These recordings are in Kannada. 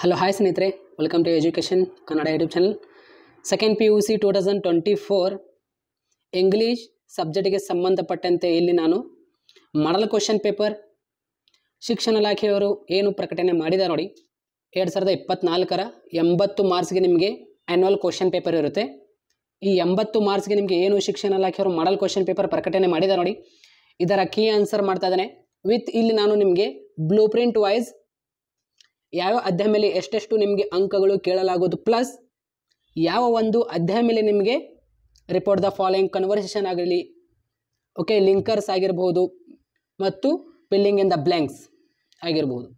ಹಲೋ ಹಾಯ್ ಸ್ನೇಹಿತರೆ welcome to education Kannada YouTube channel second P U C two thousand twenty four English ಸಬ್ಜೆಕ್ಟಿಗೆ ಸಂಬಂಧಪಟ್ಟಂತೆ ಇಲ್ಲಿ ನಾನು ಮಾಡಲ್ ಕ್ವಶನ್ ಪೇಪರ್ ಶಿಕ್ಷಣ ಇಲಾಖೆಯವರು ಏನು ಪ್ರಕಟಣೆ ಮಾಡಿದ್ದಾರೆ ನೋಡಿ ಎರಡು ಸಾವಿರದ ಇಪ್ಪತ್ತ್ನಾಲ್ಕರ ಎಂಬತ್ತು ಮಾರ್ಕ್ಸ್ಗೆ ನಿಮಗೆ ಆ್ಯನ್ಯುವಲ್ ಕ್ವಶನ್ ಪೇಪರ್ ಇರುತ್ತೆ ಈ ಎಂಬತ್ತು ಮಾರ್ಕ್ಸ್ಗೆ ನಿಮಗೆ ಏನು ಶಿಕ್ಷಣ ಇಲಾಖೆಯವರು ಮಾಡಲ್ ಕ್ವಶನ್ ಪೇಪರ್ ಪ್ರಕಟಣೆ ಮಾಡಿದ್ದಾರೆ ನೋಡಿ ಇದರ ಕೀ ಆನ್ಸರ್ ಮಾಡ್ತಾ ಇದ್ದಾನೆ ವಿತ್ ಇಲ್ಲಿ ನಾನು ನಿಮಗೆ ಬ್ಲೂ ಪ್ರಿಂಟ್ ವೈಸ್ ಯಾವ ಅಧ್ಯಾಯ ಮೇಲೆ ಎಷ್ಟೆಷ್ಟು ನಿಮಗೆ ಅಂಕಗಳು ಕೇಳಲಾಗೋದು ಪ್ಲಸ್ ಯಾವ ಒಂದು ಅಧ್ಯಾಯ ಮೇಲೆ ನಿಮಗೆ ರಿಪೋರ್ಟ್ ದ ಫಾಲೋಯಿಂಗ್ ಕನ್ವರ್ಸೇಷನ್ ಆಗಿರಲಿ ಓಕೆ ಲಿಂಕರ್ಸ್ ಆಗಿರ್ಬೋದು ಮತ್ತು ಫಿಲ್ಲಿಂಗ್ ಇನ್ ದ ಬ್ಲ್ಯಾಂಕ್ಸ್ ಆಗಿರ್ಬೋದು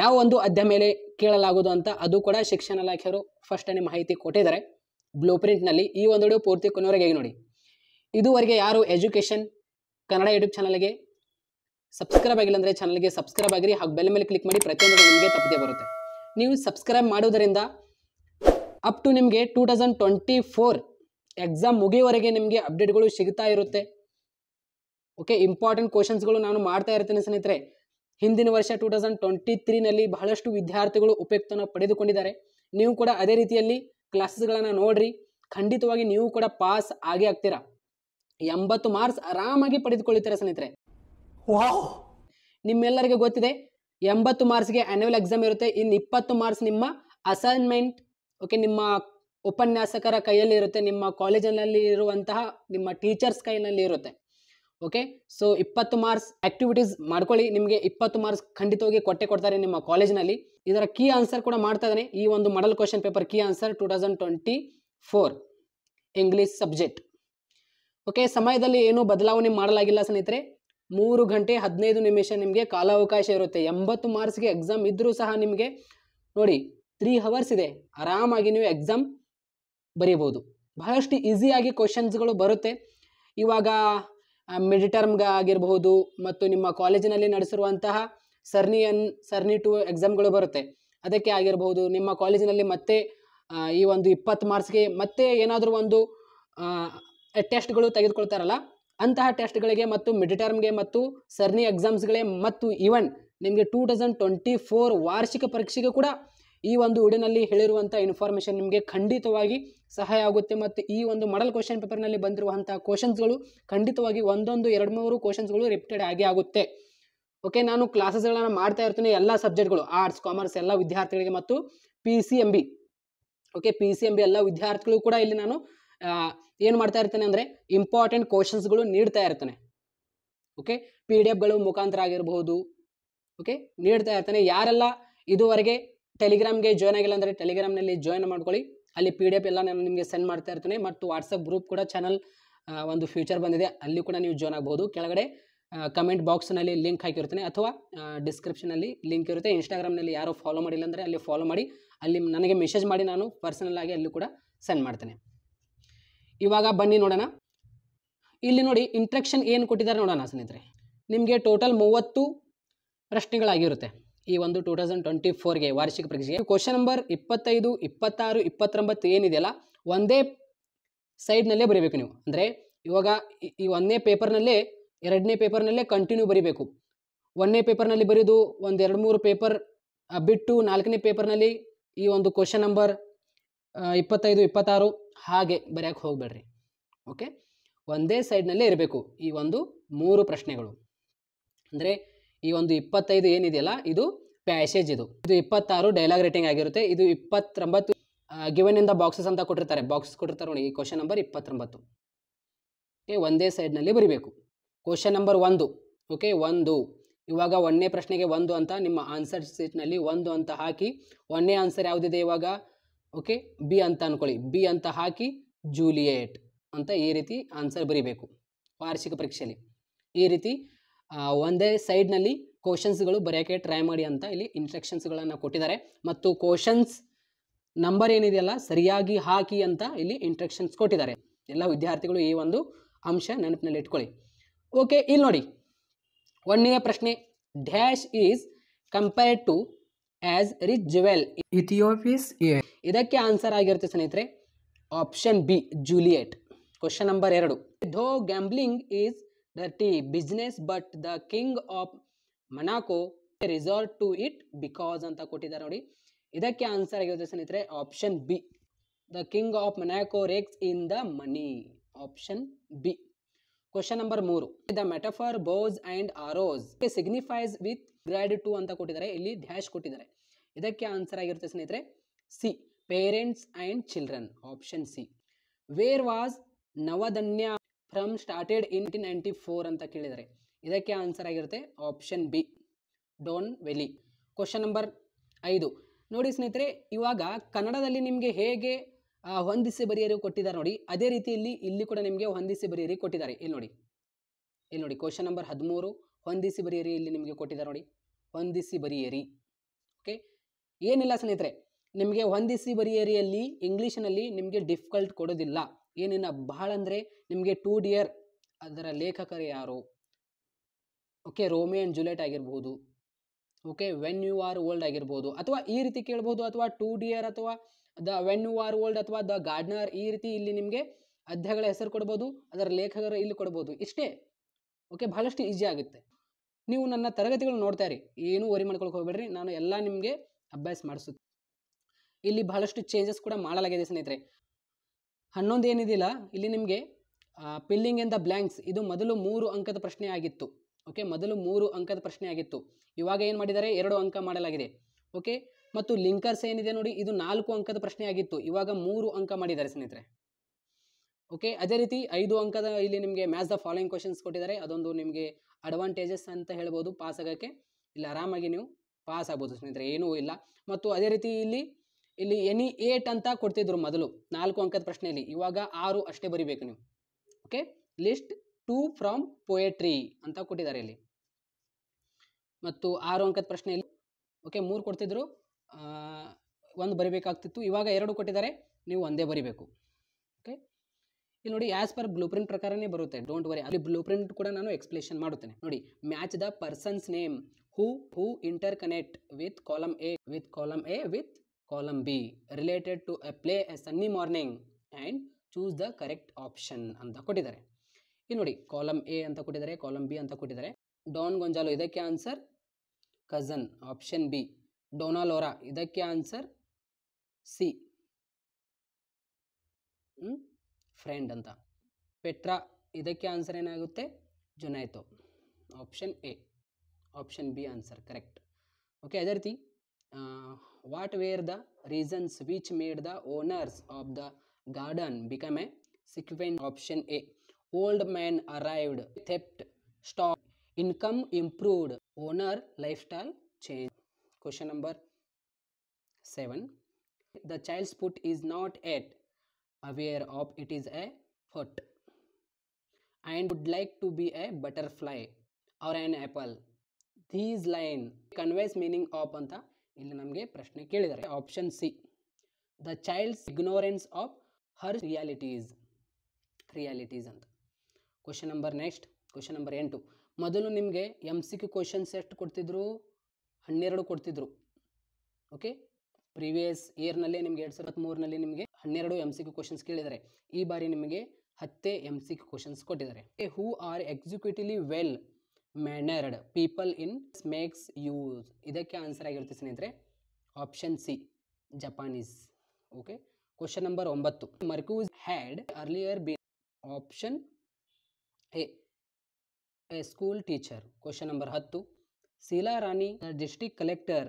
ಯಾವ ಒಂದು ಅಧ್ಯಾಯ ಮೇಲೆ ಕೇಳಲಾಗೋದು ಅಂತ ಅದು ಕೂಡ ಶಿಕ್ಷಣ ಇಲಾಖೆಯವರು ಫಸ್ಟನೇ ಮಾಹಿತಿ ಕೊಟ್ಟಿದ್ದಾರೆ ಬ್ಲೂ ಪ್ರಿಂಟ್ನಲ್ಲಿ ಈ ಒಂದು ವಿಡಿಯೋ ಪೂರ್ತಿ ಕೊನೆವರೆಗೆ ನೋಡಿ ಇದುವರೆಗೆ ಯಾರು ಎಜುಕೇಷನ್ ಕನ್ನಡ ಯೂಟ್ಯೂಬ್ ಚಾನಲ್ಗೆ ಸಬ್ಸ್ಕ್ರೈಬ್ ಆಗಿಲ್ಲ ಅಂದರೆ ಚಾನಲ್ಗೆ ಸಬ್ಸ್ಕ್ರೈಬ್ ಆಗಿರಿ ಹಾಗೆ ಬೆಲ್ ಮೇಲೆ ಕ್ಲಿಕ್ ಮಾಡಿ ಪ್ರತಿಯೊಂದು ನಿಮಗೆ ತಪ್ಪದೆ ಬರುತ್ತೆ ನೀವು ಸಬ್ಸ್ಕ್ರೈಬ್ ಮಾಡೋದರಿಂದ ಅಪ್ ಟು ನಿಮಗೆ two thousand twenty four exam ಮುಗಿಯುವವರೆಗೆ ನಿಮಗೆ ಅಪ್ಡೇಟ್ಗಳು ಸಿಗ್ತಾ ಇರುತ್ತೆ ಓಕೆ ಇಂಪಾರ್ಟೆಂಟ್ ಕ್ವಶನ್ಸ್ಗಳು ನಾನು ಮಾಡ್ತಾ ಇರ್ತೇನೆ ಸ್ನೇಹಿತರೆ ಹಿಂದಿನ ವರ್ಷ ಟೂ ತೌಸಂಡ್ ಟ್ವೆಂಟಿ ತ್ರೀನಲ್ಲಿ ಬಹಳಷ್ಟು ವಿದ್ಯಾರ್ಥಿಗಳು ಉಪಯುಕ್ತನ ಪಡೆದುಕೊಂಡಿದ್ದಾರೆ ನೀವು ಕೂಡ ಅದೇ ರೀತಿಯಲ್ಲಿ ಕ್ಲಾಸಸ್ಗಳನ್ನು ನೋಡ್ರಿ ಖಂಡಿತವಾಗಿ ನೀವು ಕೂಡ ಪಾಸ್ ಆಗೇ ಆಗ್ತೀರಾ ಎಂಬತ್ತು ಮಾರ್ಕ್ಸ್ ಆರಾಮಾಗಿ ಪಡೆದುಕೊಳ್ಳುತ್ತೀರಾ ಸ್ನೇಹಿತರೆ ನಿಮ್ಮೆಲ್ಲರಿಗೆ ನಿಮ್ಮೆಲ್ಲರಿಗೂ ಗೊತ್ತಿದೆ ಎಂಬತ್ತು ಮಾರ್ಕ್ಸ್ಗೆ ಆನ್ಯುವಲ್ ಎಕ್ಸಾಮ್ ಇರುತ್ತೆ ಇನ್ನು ಇಪ್ಪತ್ತು ಮಾರ್ಕ್ಸ್ ನಿಮ್ಮ ಅಸೈನ್ಮೆಂಟ್ ಓಕೆ ನಿಮ್ಮ ಉಪನ್ಯಾಸಕರ ಕೈಯಲ್ಲಿ ಇರುತ್ತೆ ನಿಮ್ಮ ಕಾಲೇಜಿನಲ್ಲಿ ಇರುವಂತಹ ನಿಮ್ಮ ಟೀಚರ್ಸ್ ಕೈನಲ್ಲಿ ಇರುತ್ತೆ ಓಕೆ ಸೊ ಇಪ್ಪತ್ತು ಮಾರ್ಕ್ಸ್ ಆಕ್ಟಿವಿಟೀಸ್ ಮಾಡ್ಕೊಳ್ಳಿ ನಿಮಗೆ ಇಪ್ಪತ್ತು ಮಾರ್ಕ್ಸ್ ಖಂಡಿತವಾಗಿ ಕೊಟ್ಟೆ ಕೊಡ್ತಾರೆ ನಿಮ್ಮ ಕಾಲೇಜಿನಲ್ಲಿ ಇದರ ಕೀ ಆನ್ಸರ್ ಕೂಡ ಮಾಡ್ತಾ ಇದ್ದಾನೆ ಈ ಒಂದು model question paper key answer two thousand twenty four English subject okay ಸಮಯದಲ್ಲಿ ಏನೂ ಬದಲಾವಣೆ ಮಾಡಲಾಗಿಲ್ಲ ಸ್ನೇಹಿತರೆ ಮೂರು ಗಂಟೆ ಹದಿನೈದು ನಿಮಿಷ ನಿಮಗೆ ಕಾಲಾವಕಾಶ ಇರುತ್ತೆ ಎಂಬತ್ತು ಮಾರ್ಕ್ಸ್ಗೆ ಎಕ್ಸಾಮ್ ಇದ್ದರೂ ಸಹ ನಿಮಗೆ ನೋಡಿ ತ್ರೀ ಹವರ್ಸ್ ಇದೆ ಆರಾಮಾಗಿ ನೀವು ಎಕ್ಸಾಮ್ ಬರೀಬೋದು ಬಹಳಷ್ಟು ಈಸಿಯಾಗಿ ಕ್ವಶನ್ಸ್ಗಳು ಬರುತ್ತೆ ಇವಾಗ ಟರ್ಮ್ಗೆ ಆಗಿರಬಹುದು ಮತ್ತು ನಿಮ್ಮ ಕಾಲೇಜಿನಲ್ಲಿ ನಡೆಸಿರುವಂತಹ ಸರ್ನಿ ಅನ್ ಸರ್ನಿ ಟು ಎಕ್ಸಾಮ್ಗಳು ಬರುತ್ತೆ ಅದಕ್ಕೆ ಆಗಿರಬಹುದು ನಿಮ್ಮ ಕಾಲೇಜಿನಲ್ಲಿ ಮತ್ತೆ ಈ ಒಂದು ಇಪ್ಪತ್ತು ಮಾರ್ಕ್ಸ್ಗೆ ಮತ್ತೆ ಏನಾದರೂ ಒಂದು ಟೆಸ್ಟ್ಗಳು ತೆಗೆದುಕೊಳ್ತಾರಲ್ಲ ಅಂತಹ ಟೆಸ್ಟ್ಗಳಿಗೆ ಮತ್ತು ಮಿಡ್ ಟರ್ಮ್ಗೆ ಮತ್ತು ಸರ್ನಿ ಎಕ್ಸಾಮ್ಸ್ಗಳೇ ಮತ್ತು ಈವನ್ ನಿಮಗೆ ಟೂ ತೌಸಂಡ್ ಟ್ವೆಂಟಿ ಫೋರ್ ವಾರ್ಷಿಕ ಪರೀಕ್ಷೆಗೆ ಕೂಡ ಈ ಒಂದು ವಿಡಿಯೋನಲ್ಲಿ ಹೇಳಿರುವಂಥ ಇನ್ಫಾರ್ಮೇಷನ್ ನಿಮಗೆ ಖಂಡಿತವಾಗಿ ಸಹಾಯ ಆಗುತ್ತೆ ಮತ್ತು ಈ ಒಂದು ಮಾಡಲ್ ಕ್ವಶನ್ ಪೇಪರ್ನಲ್ಲಿ ಬಂದಿರುವಂಥ ಕ್ವಶನ್ಸ್ಗಳು ಖಂಡಿತವಾಗಿ ಒಂದೊಂದು ಎರಡು ಮೂರು ಕ್ವಶನ್ಸ್ಗಳು ರಿಪೀಟೆಡ್ ಆಗೇ ಆಗುತ್ತೆ ಓಕೆ ನಾನು ಕ್ಲಾಸಸ್ಗಳನ್ನು ಮಾಡ್ತಾ ಇರ್ತೀನಿ ಎಲ್ಲ ಸಬ್ಜೆಕ್ಟ್ಗಳು ಆರ್ಟ್ಸ್ ಕಾಮರ್ಸ್ ಎಲ್ಲ ವಿದ್ಯಾರ್ಥಿಗಳಿಗೆ ಮತ್ತು P C M B okay P C M B ಎಲ್ಲ ವಿದ್ಯಾರ್ಥಿಗಳು ಕೂಡ ಇಲ್ಲಿ ನಾನು ಏನು ಮಾಡ್ತಾ ಇರ್ತಾನೆ ಅಂದರೆ ಇಂಪಾರ್ಟೆಂಟ್ ಕ್ವಶನ್ಸ್ಗಳು ನೀಡ್ತಾ ಇರ್ತಾನೆ ಓಕೆ ಪಿ ಡಿ ಎಫ್ಗಳು ಮುಖಾಂತರ ಆಗಿರಬಹುದು ಓಕೆ ನೀಡ್ತಾ ಇರ್ತಾನೆ ಯಾರೆಲ್ಲ ಇದುವರೆಗೆ ಟೆಲಿಗ್ರಾಮ್ಗೆ ಜಾಯ್ನ್ ಆಗಿಲ್ಲ ಅಂದರೆ ಟೆಲಿಗ್ರಾಮ್ನಲ್ಲಿ ಜಾಯ್ನ್ ಮಾಡ್ಕೊಳ್ಳಿ ಅಲ್ಲಿ ಪಿ ಡಿ ಎಫ್ ಎಲ್ಲ ನಾನು ನಿಮಗೆ ಸೆಂಡ್ ಮಾಡ್ತಾ ಇರ್ತೇನೆ ಮತ್ತು ವಾಟ್ಸಪ್ ಗ್ರೂಪ್ ಕೂಡ ಚಾನಲ್ ಒಂದು ಫ್ಯೂಚರ್ ಬಂದಿದೆ ಅಲ್ಲಿ ಕೂಡ ನೀವು ಜಾಯ್ನ್ ಆಗ್ಬೋದು ಕೆಳಗಡೆ ಕಮೆಂಟ್ ಬಾಕ್ಸ್ನಲ್ಲಿ ಲಿಂಕ್ ಹಾಕಿರ್ತೇನೆ ಅಥವಾ ಡಿಸ್ಕ್ರಿಪ್ಷನಲ್ಲಿ ಲಿಂಕ್ ಇರುತ್ತೆ ಇನ್ಸ್ಟಾಗ್ರಾಮ್ನಲ್ಲಿ ಯಾರೋ ಫಾಲೋ ಮಾಡಿಲ್ಲ ಅಂದರೆ ಅಲ್ಲಿ ಫಾಲೋ ಮಾಡಿ ಅಲ್ಲಿ ನನಗೆ ಮೆಸೇಜ್ ಮಾಡಿ ನಾನು ಪರ್ಸನಲ್ ಆಗಿ ಅಲ್ಲಿ ಕೂಡ ಸೆಂಡ್ ಮಾಡ್ತೇನೆ ಇವಾಗ ಬನ್ನಿ ನೋಡೋಣ ಇಲ್ಲಿ ನೋಡಿ ಇಂಟ್ರಕ್ಷನ್ ಏನು ಕೊಟ್ಟಿದ್ದಾರೆ ನೋಡೋಣ ಸ್ನೇಹಿತರೆ ನಿಮಗೆ ಟೋಟಲ್ ಮೂವತ್ತು ಪ್ರಶ್ನೆಗಳಾಗಿರುತ್ತೆ ಈ ಒಂದು ಟೂ ತೌಸಂಡ್ ಟ್ವೆಂಟಿ ಫೋರ್ಗೆ ವಾರ್ಷಿಕ ಪರೀಕ್ಷೆಗೆ ಕ್ವಶನ್ ನಂಬರ್ ಇಪ್ಪತ್ತೈದು ಇಪ್ಪತ್ತಾರು ಇಪ್ಪತ್ತೊಂಬತ್ತು ಏನಿದೆಯಲ್ಲ ಒಂದೇ ಸೈಡ್ನಲ್ಲೇ ಬರೀಬೇಕು ನೀವು ಅಂದರೆ ಇವಾಗ ಈ ಒಂದನೇ ಪೇಪರ್ನಲ್ಲೇ ಎರಡನೇ ಪೇಪರ್ನಲ್ಲೇ ಕಂಟಿನ್ಯೂ ಬರೀಬೇಕು ಒಂದನೇ ಪೇಪರ್ನಲ್ಲಿ ಬರೆದು ಒಂದು ಎರಡು ಮೂರು ಪೇಪರ್ ಬಿಟ್ಟು ನಾಲ್ಕನೇ ಪೇಪರ್ನಲ್ಲಿ ಈ ಒಂದು ಕ್ವಶನ್ ನಂಬರ್ ಇಪ್ಪತ್ತೈದು ಇಪ್ಪತ್ತಾರು ಹಾಗೆ ಬರೆಯೋಕ್ಕೆ ಹೋಗ್ಬೇಡ್ರಿ ಓಕೆ ಒಂದೇ ಸೈಡ್ನಲ್ಲೇ ಇರಬೇಕು ಈ ಒಂದು ಮೂರು ಪ್ರಶ್ನೆಗಳು ಅಂದರೆ ಈ ಒಂದು ಇಪ್ಪತ್ತೈದು ಏನಿದೆಯಲ್ಲ ಇದು ಪ್ಯಾಸೇಜ್ ಇದು ಇದು ಇಪ್ಪತ್ತಾರು ಡೈಲಾಗ್ ರೇಟಿಂಗ್ ಆಗಿರುತ್ತೆ ಇದು ಇಪ್ಪತ್ತೊಂಬತ್ತು ಗಿವನ್ ಇನ್ ಬಾಕ್ಸಸ್ ಅಂತ ಕೊಟ್ಟಿರ್ತಾರೆ ಬಾಕ್ಸ್ ಕೊಟ್ಟಿರ್ತಾರೆ ನೋಡಿ ಈ ಕ್ವಶನ್ ನಂಬರ್ ಇಪ್ಪತ್ತೊಂಬತ್ತು ಓಕೆ ಒಂದೇ ಸೈಡ್ನಲ್ಲಿ ಬರಿಬೇಕು ಕ್ವಶನ್ ನಂಬರ್ ಒಂದು ಓಕೆ ಒಂದು ಇವಾಗ ಒಂದನೇ ಪ್ರಶ್ನೆಗೆ ಒಂದು ಅಂತ ನಿಮ್ಮ ಆನ್ಸರ್ ಸೀಟ್ನಲ್ಲಿ ಒಂದು ಅಂತ ಹಾಕಿ ಒಂದನೇ ಆನ್ಸರ್ ಯಾವುದಿದೆ ಇವಾಗ ಓಕೆ ಬಿ ಅಂತ ಅಂದ್ಕೊಳ್ಳಿ ಬಿ ಅಂತ ಹಾಕಿ ಜೂಲಿಯೇಟ್ ಅಂತ ಈ ರೀತಿ ಆನ್ಸರ್ ಬರೀಬೇಕು ವಾರ್ಷಿಕ ಪರೀಕ್ಷೆಯಲ್ಲಿ ಈ ರೀತಿ ಒಂದೇ ಸೈಡ್ನಲ್ಲಿ ಕ್ವಶನ್ಸ್ಗಳು ಬರೆಯೋಕ್ಕೆ ಟ್ರೈ ಮಾಡಿ ಅಂತ ಇಲ್ಲಿ ಇನ್ಸ್ಟ್ರಕ್ಷನ್ಸ್ಗಳನ್ನು ಕೊಟ್ಟಿದ್ದಾರೆ ಮತ್ತು ಕ್ವಶನ್ಸ್ ನಂಬರ್ ಏನಿದೆಯಲ್ಲ ಸರಿಯಾಗಿ ಹಾಕಿ ಅಂತ ಇಲ್ಲಿ ಇನ್ಸ್ಟ್ರಕ್ಷನ್ಸ್ ಕೊಟ್ಟಿದ್ದಾರೆ ಎಲ್ಲ ವಿದ್ಯಾರ್ಥಿಗಳು ಈ ಒಂದು ಅಂಶ ನೆನಪಿನಲ್ಲಿ ಇಟ್ಕೊಳ್ಳಿ ಓಕೆ ಇಲ್ಲಿ ನೋಡಿ ಒನ್ನೆಯ ಪ್ರಶ್ನೆ dash is compared to as rich jewel Ethiope's ಇದಕ್ಕೆ ಆನ್ಸರ್ ಆಗಿರುತ್ತೆ ಸ್ನೇಹಿತರೆ option B Juliet question number ಎರಡು though gambling is dirty business but the king of Monaco resort to it because ಅಂತ ಕೊಟ್ಟಿದ್ದಾರೆ ನೋಡಿ ಇದಕ್ಕೆ ಆನ್ಸರ್ ಆಗಿರುತ್ತೆ ಸ್ನೇಹಿತರೆ option B the king of Monaco rakes in the money option B question number ಮೂರು the metaphor bows and arrows signifies with regard to ಅಂತ ಕೊಟ್ಟಿದ್ದಾರೆ ಇಲ್ಲಿ ಡ್ಯಾಶ್ ಕೊಟ್ಟಿದ್ದಾರೆ ಇದಕ್ಕೆ ಆನ್ಸರ್ ಆಗಿರುತ್ತೆ ಸ್ನೇಹಿತರೆ C parents and children option C where was Navdanya from started in ninety four ಅಂತ ಕೇಳಿದ್ದಾರೆ ಇದಕ್ಕೆ ಆನ್ಸರ್ ಆಗಿರುತ್ತೆ option B Doon valley question number ಐದು ನೋಡಿ ಸ್ನೇಹಿತರೆ ಇವಾಗ ಕನ್ನಡದಲ್ಲಿ ನಿಮಗೆ ಹೇಗೆ ಹೊಂದಿಸಿ ಬರಿಯರಿ ಕೊಟ್ಟಿದ್ದಾರೆ ನೋಡಿ ಅದೇ ರೀತಿಯಲ್ಲಿ ಇಲ್ಲಿ ಕೂಡ ನಿಮಗೆ ಹೊಂದಿಸಿ ಬರಿಯರಿ ಕೊಟ್ಟಿದ್ದಾರೆ ಇಲ್ಲಿ ನೋಡಿ ಇಲ್ಲಿ ನೋಡಿ ಕ್ವಶನ್ ನಂಬರ್ ಹದಿಮೂರು ಹೊಂದಿಸಿ ಬರಿಯರಿ ಇಲ್ಲಿ ನಿಮಗೆ ಕೊಟ್ಟಿದ್ದಾರೆ ನೋಡಿ ಹೊಂದಿಸಿ ಬರಿಯರಿ ಓಕೆ ಏನಿಲ್ಲ ಸ್ನೇಹಿತರೆ ನಿಮಗೆ ಹೊಂದಿಸಿ ಬರಿಯರಿಯಲ್ಲಿ ಇಂಗ್ಲೀಷ್ನಲ್ಲಿ ನಿಮಗೆ ಡಿಫಿಕಲ್ಟ್ ಕೊಡೋದಿಲ್ಲ ಏನಿಲ್ಲ ಬಹಳ ಅಂದರೆ ನಿಮಗೆ ಟೂ ಡಿಯರ್ ಅದರ ಲೇಖಕರು ಯಾರು ಓಕೆ ರೋಮಿ ಆ್ಯಂಡ್ ಜುಲೆಟ್ ಆಗಿರ್ಬೋದು okay when you are old ಆಗಿರ್ಬೋದು ಅಥವಾ ಈ ರೀತಿ ಕೇಳ್ಬೋದು ಅಥವಾ ಟೂ ಡಿಯರ್ ಅಥವಾ the when you are old ಅಥವಾ ದ ಗಾರ್ಡ್ನರ್ ಈ ರೀತಿ ಇಲ್ಲಿ ನಿಮಗೆ ಅಧ್ಯಾಯಗಳ ಹೆಸರು ಕೊಡ್ಬೋದು ಅದರ ಲೇಖಕರ ಇಲ್ಲಿ ಕೊಡ್ಬೋದು ಇಷ್ಟೇ ಓಕೆ ಬಹಳಷ್ಟು ಈಸಿ ಆಗುತ್ತೆ ನೀವು ನನ್ನ ತರಗತಿಗಳು ನೋಡ್ತಾ ಇರಿ ಏನೂ ವರಿ ಮಾಡ್ಕೊಳಕ್ಕೆ ಹೋಗ್ಬೇಡ್ರಿ ನಾನು ಎಲ್ಲ ನಿಮಗೆ ಅಭ್ಯಾಸ ಮಾಡಿಸುತ್ತೆ ಇಲ್ಲಿ ಬಹಳಷ್ಟು ಚೇಂಜಸ್ ಕೂಡ ಮಾಡಲಾಗಿದೆ ಸ್ನೇಹಿತರೆ ಹನ್ನೊಂದು ಏನಿದಿಲ್ಲ ಇಲ್ಲಿ ನಿಮಗೆ ಪಿಲ್ಲಿಂಗ್ ಇನ್ ದ ಬ್ಲ್ಯಾಂಕ್ಸ್ ಇದು ಮೊದಲು ಮೂರು ಅಂಕದ ಪ್ರಶ್ನೆ ಆಗಿತ್ತು ಓಕೆ ಮೊದಲು ಮೂರು ಅಂಕದ ಪ್ರಶ್ನೆ ಆಗಿತ್ತು ಇವಾಗ ಏನು ಮಾಡಿದ್ದಾರೆ ಎರಡು ಅಂಕ ಮಾಡಲಾಗಿದೆ ಓಕೆ ಮತ್ತು ಲಿಂಕರ್ಸ್ ಏನಿದೆ ನೋಡಿ ಇದು ನಾಲ್ಕು ಅಂಕದ ಪ್ರಶ್ನೆ ಆಗಿತ್ತು ಇವಾಗ ಮೂರು ಅಂಕ ಮಾಡಿದ್ದಾರೆ ಸ್ನೇಹಿತರೆ ಓಕೆ ಅದೇ ರೀತಿ ಐದು ಅಂಕದ ಇಲ್ಲಿ ನಿಮಗೆ ಮ್ಯಾಚ್ ದ ಫಾಲೋಯಿಂಗ್ ಕ್ವಶನ್ಸ್ ಕೊಟ್ಟಿದ್ದಾರೆ ಅದೊಂದು ನಿಮಗೆ ಅಡ್ವಾಂಟೇಜಸ್ ಅಂತ ಹೇಳ್ಬೋದು ಪಾಸ್ ಆಗೋಕ್ಕೆ ಇಲ್ಲಿ ಆರಾಮಾಗಿ ನೀವು ಪಾಸ್ ಆಗ್ಬೋದು ಸ್ನೇಹಿತರೆ ಏನೂ ಇಲ್ಲ ಮತ್ತು ಅದೇ ರೀತಿ ಇಲ್ಲಿ ಇಲ್ಲಿ ಎನಿ ಏಟ್ ಅಂತ ಕೊಡ್ತಿದ್ರು ಮೊದಲು ನಾಲ್ಕು ಅಂಕದ ಪ್ರಶ್ನೆಯಲ್ಲಿ ಇವಾಗ ಆರು ಅಷ್ಟೇ ಬರಿಬೇಕು ನೀವು okay list two from poetry ಅಂತ ಕೊಟ್ಟಿದ್ದಾರೆ ಇಲ್ಲಿ ಮತ್ತು ಆರು ಅಂಕದ ಪ್ರಶ್ನೆಯಲ್ಲಿ ಓಕೆ ಮೂರು ಕೊಡ್ತಿದ್ರು ಒಂದು ಬರಿಬೇಕಾಗ್ತಿತ್ತು ಇವಾಗ ಎರಡು ಕೊಟ್ಟಿದ್ದಾರೆ ನೀವು ಒಂದೇ ಬರಿಬೇಕು ಓಕೆ ಇಲ್ಲಿ ನೋಡಿ ಆ್ಯಸ್ ಪರ್ ಬ್ಲೂ ಪ್ರಿಂಟ್ ಪ್ರಕಾರನೇ ಬರುತ್ತೆ ಡೋಂಟ್ ವರಿ ಅಲ್ಲಿ ಬ್ಲೂ ಪ್ರಿಂಟ್ ಕೂಡ ನಾನು ಎಕ್ಸ್ಪ್ಲೇಷನ್ ಮಾಡುತ್ತೇನೆ ನೋಡಿ match the persons name who who interconnect with column A with column A with column B related to a play a sunny morning and choose the correct option ಅಂತ ಕೊಟ್ಟಿದ್ದಾರೆ ಇಲ್ಲಿ ನೋಡಿ ಕಾಲಮ್ ಎ ಅಂತ ಕೊಟ್ಟಿದ್ದಾರೆ ಕಾಲಮ್ ಬಿ ಅಂತ ಕೊಟ್ಟಿದ್ದಾರೆ ಡಾನ್ ಗೊಂಜಾಲು ಇದಕ್ಕೆ answer cousin option B Dona Laura ಇದಕ್ಕೆ ಆನ್ಸರ್ ಸಿ ಫ್ರೆಂಡ್ ಅಂತ ಪೆಟ್ರಾ ಇದಕ್ಕೆ ಆನ್ಸರ್ ಏನಾಗುತ್ತೆ Juanito option A option B answer correct okay ಅದೇ ರೀತಿ what were the reasons which made the owners of the garden become a sequent option A old man arrived theft stock income improved owner life style change Question number 7. The child's foot is not at aware of it is a foot and would like to be a butterfly or an apple. These line conveys meaning of anta ಇಲ್ಲಿ ನಮಗೆ ಪ್ರಶ್ನೆ kelidare Option C. The child's ignorance of her realities. Realities anta. Question number next. Question number ಎಂಟು ಮೊದಲು ನಿಮಗೆ ಎಮ್ ಸಿ ಕ್ಯೂ ಕ್ವಶನ್ಸ್ ಎಷ್ಟು ಕೊಡ್ತಿದ್ರು ಹನ್ನೆರಡು ಕೊಡ್ತಿದ್ರು ಓಕೆ ಪ್ರೀವಿಯಸ್ ಇಯರ್ನಲ್ಲಿ ನಿಮಗೆ ಎರಡು ಸಾವಿರದ ಮೂರಿನಲ್ಲಿ ನಿಮಗೆ ಹನ್ನೆರಡು ಎಮ್ ಸಿ ಕ್ಯೂ ಕ್ವಶನ್ಸ್ ಕೇಳಿದ್ದಾರೆ ಈ ಬಾರಿ ನಿಮಗೆ ಹತ್ತೇ ಎಮ್ ಸಿ ಕ್ಯೂ ಕ್ವಶನ್ಸ್ ಕೊಟ್ಟಿದ್ದಾರೆ who are exquisitely well mannered people in makes use ಇದಕ್ಕೆ ಆನ್ಸರ್ ಆಗಿರುತ್ತೆ ಸ್ನೇಹಿತರೆ option C Japanese okay question number ಒಂಬತ್ತು Marcus had earlier be option A school teacher question number ಹತ್ತು Sheelarani district collector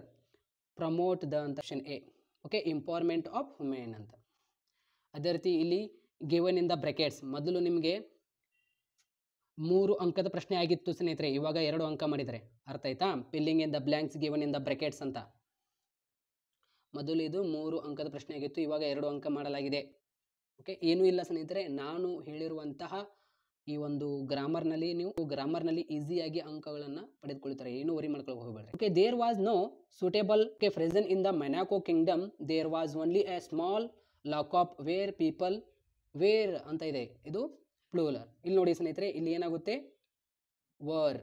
promote the ಅಂತ option A okay empowerment of women ಅಂತ ಅದೇ ರೀತಿ ಇಲ್ಲಿ ಗಿವನ್ ಇನ್ ದ ಬ್ರೆಕೆಟ್ಸ್ ಮೊದಲು ನಿಮಗೆ ಮೂರು ಅಂಕದ ಪ್ರಶ್ನೆ ಆಗಿತ್ತು ಸ್ನೇಹಿತರೆ ಇವಾಗ ಎರಡು ಅಂಕ ಮಾಡಿದರೆ ಅರ್ಥ ಆಯ್ತಾ filling in the blanks given in the brackets ಅಂತ ಮೊದಲು ಇದು ಮೂರು ಅಂಕದ ಪ್ರಶ್ನೆ ಆಗಿತ್ತು ಇವಾಗ ಎರಡು ಅಂಕ ಮಾಡಲಾಗಿದೆ ಓಕೆ ಏನೂ ಇಲ್ಲ ಸ್ನೇಹಿತರೆ ನಾನು ಹೇಳಿರುವಂತಹ ಈ ಒಂದು ಗ್ರಾಮರ್ನಲ್ಲಿ ನೀವು ಗ್ರಾಮರ್ನಲ್ಲಿ ಈಸಿಯಾಗಿ ಅಂಕಗಳನ್ನು ಪಡೆದುಕೊಳ್ತಾರೆ ಏನು ವರಿ ಮಾಡ್ಕೊಳಕ್ಕೆ ಹೋಗಬೇಡ್ರಿ okay there was no suitable ಕೆ present in the Monaco kingdom there was only a small lockup where people were ಅಂತ ಇದೆ ಇದು ಪ್ಲೂಲರ್ ಇಲ್ಲಿ ನೋಡಿ ಸ್ನೇಹಿತರೆ ಇಲ್ಲಿ ಏನಾಗುತ್ತೆ ವರ್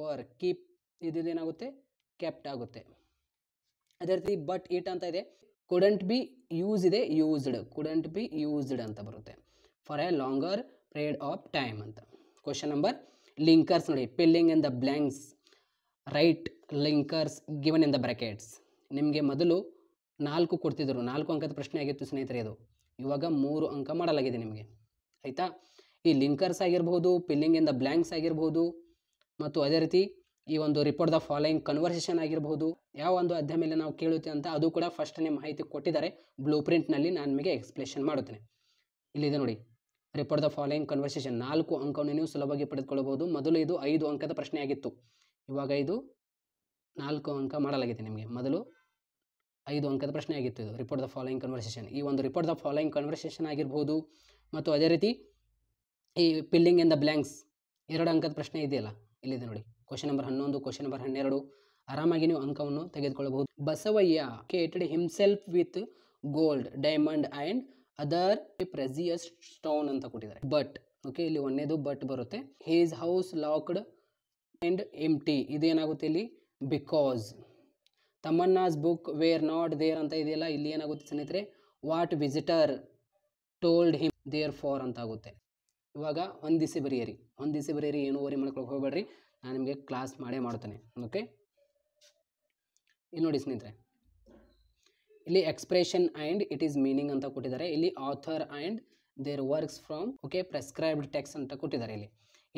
ವರ್ ಕೀಪ್ ಇದು ಏನಾಗುತ್ತೆ ಕೆಪ್ಟ್ ಆಗುತ್ತೆ ಅದೇ ರೀತಿ ಬಟ್ ಇಟ್ ಅಂತ ಇದೆ ಕುಡಂಟ್ ಬಿ ಯೂಸ್ ಇದೆ ಯೂಸ್ಡ್ ಕುಡಂಟ್ ಬಿ ಯೂಸ್ಡ್ ಅಂತ ಬರುತ್ತೆ for a longer period of time ಅಂತ ಕ್ವಶನ್ ನಂಬರ್ ಲಿಂಕರ್ಸ್ ನೋಡಿ filling in the blanks write linkers given in the brackets ನಿಮಗೆ ಮೊದಲು ನಾಲ್ಕು ಕೊಡ್ತಿದ್ರು ನಾಲ್ಕು ಅಂಕದ ಪ್ರಶ್ನೆ ಆಗಿತ್ತು ಸ್ನೇಹಿತರೆ ಅದು ಇವಾಗ ಮೂರು ಅಂಕ ಮಾಡಲಾಗಿದೆ ನಿಮಗೆ ಆಯಿತಾ ಈ ಲಿಂಕರ್ಸ್ ಆಗಿರ್ಬೋದು ಪಿಲ್ಲಿಂಗ್ ಇನ್ ದ ಬ್ಲ್ಯಾಂಕ್ಸ್ ಆಗಿರ್ಬೋದು ಮತ್ತು ಅದೇ ರೀತಿ ಈ ಒಂದು ರಿಪೋರ್ಟ್ ದ ಫಾಲೋಯಿಂಗ್ ಕನ್ವರ್ಸೇಷನ್ ಆಗಿರ್ಬೋದು ಯಾವ ಒಂದು ಅಧ್ಯಯ ಮೇಲೆ ನಾವು ಕೇಳುತ್ತೆ ಅಂತ ಅದು ಕೂಡ ಫಸ್ಟ್ ನಿಮ್ಮ ಮಾಹಿತಿ ಕೊಟ್ಟಿದ್ದಾರೆ ಬ್ಲೂ ಪ್ರಿಂಟ್ನಲ್ಲಿ ನಾನು ನಿಮಗೆ ಎಕ್ಸ್ಪ್ಲೇಷನ್ ಮಾಡುತ್ತೇನೆ ಇಲ್ಲಿದೆ ನೋಡಿ ರಿಪೋರ್ಟ್ ದ ಫಾಲೋಯಿಂಗ್ ಕನ್ವರ್ಸೇಷನ್ ನಾಲ್ಕು ಅಂಕವನ್ನು ನೀವು ಸುಲಭವಾಗಿ ಪಡೆದುಕೊಳ್ಳಬಹುದು ಮೊದಲು ಇದು ಐದು ಅಂಕದ ಪ್ರಶ್ನೆಯಾಗಿತ್ತು ಇವಾಗ ಇದು ನಾಲ್ಕು ಅಂಕ ಮಾಡಲಾಗಿದೆ ನಿಮಗೆ ಮೊದಲು ಐದು ಅಂಕದ ಪ್ರಶ್ನೆ ಆಗಿತ್ತು ಇದು ರಿಪೋರ್ಟ್ ದ ಫಾಲೋಯಿಂಗ್ ಕನ್ವರ್ಸೇಷನ್ ಈ ಒಂದು ರಿಪೋರ್ಟ್ ದ ಫಾಲೋಯಿಂಗ್ ಕನ್ವರ್ಸೇಷನ್ ಆಗಿರ್ಬೋದು ಮತ್ತು ಅದೇ ರೀತಿ ಈ ಪಿಲ್ಲಿಂಗ್ ಇನ್ ದ ಬ್ಲ್ಯಾಂಕ್ಸ್ ಎರಡು ಅಂಕದ ಪ್ರಶ್ನೆ ಇದೆಯಲ್ಲ ಇಲ್ಲಿದೆ ನೋಡಿ ಕ್ವಶನ್ ನಂಬರ್ ಹನ್ನೊಂದು ಕ್ವಶನ್ ನಂಬರ್ ಹನ್ನೆರಡು ಆರಾಮಾಗಿ ನೀವು ಅಂಕವನ್ನು ತೆಗೆದುಕೊಳ್ಳಬಹುದು Basavayya coated himself with gold diamond and other precious stone ಅಂತ ಕೊಟ್ಟಿದ್ದಾರೆ ಬಟ್ ಓಕೆ ಇಲ್ಲಿ ಒಂದೇದು ಬಟ್ ಬರುತ್ತೆ his house locked and empty ಇದೇನಾಗುತ್ತೆ ಇಲ್ಲಿ ಬಿಕಾಸ್ ತಮನ್ನಾಸ್ ಬುಕ್ ವೇರ್ ನಾಟ್ ದೇರ್ ಅಂತ ಇದೆಯಲ್ಲ ಇಲ್ಲಿ ಏನಾಗುತ್ತೆ ಸ್ನೇಹಿತರೆ what visitor told him there for ಅಂತ ಆಗುತ್ತೆ ಇವಾಗ ಒಂದು ದಿಸೆ ಬರೆಯಿರಿ ಒಂದು ದಿಸೆ ಏನು ಓರಿ ಮಾಡ್ಕೊಳಕ್ಕೆ ಹೋಗಬೇಡ್ರಿ ನಾನು ನಿಮಗೆ ಕ್ಲಾಸ್ ಮಾಡೇ ಮಾಡ್ತೇನೆ ಓಕೆ ಇಲ್ಲಿ ನೋಡಿ ಸ್ನೇಹಿತರೆ ಇಲ್ಲಿ expression and it is meaning ಅಂತ ಕೊಟ್ಟಿದ್ದಾರೆ ಇಲ್ಲಿ author and their works from okay prescribed text ಅಂತ ಕೊಟ್ಟಿದ್ದಾರೆ ಇಲ್ಲಿ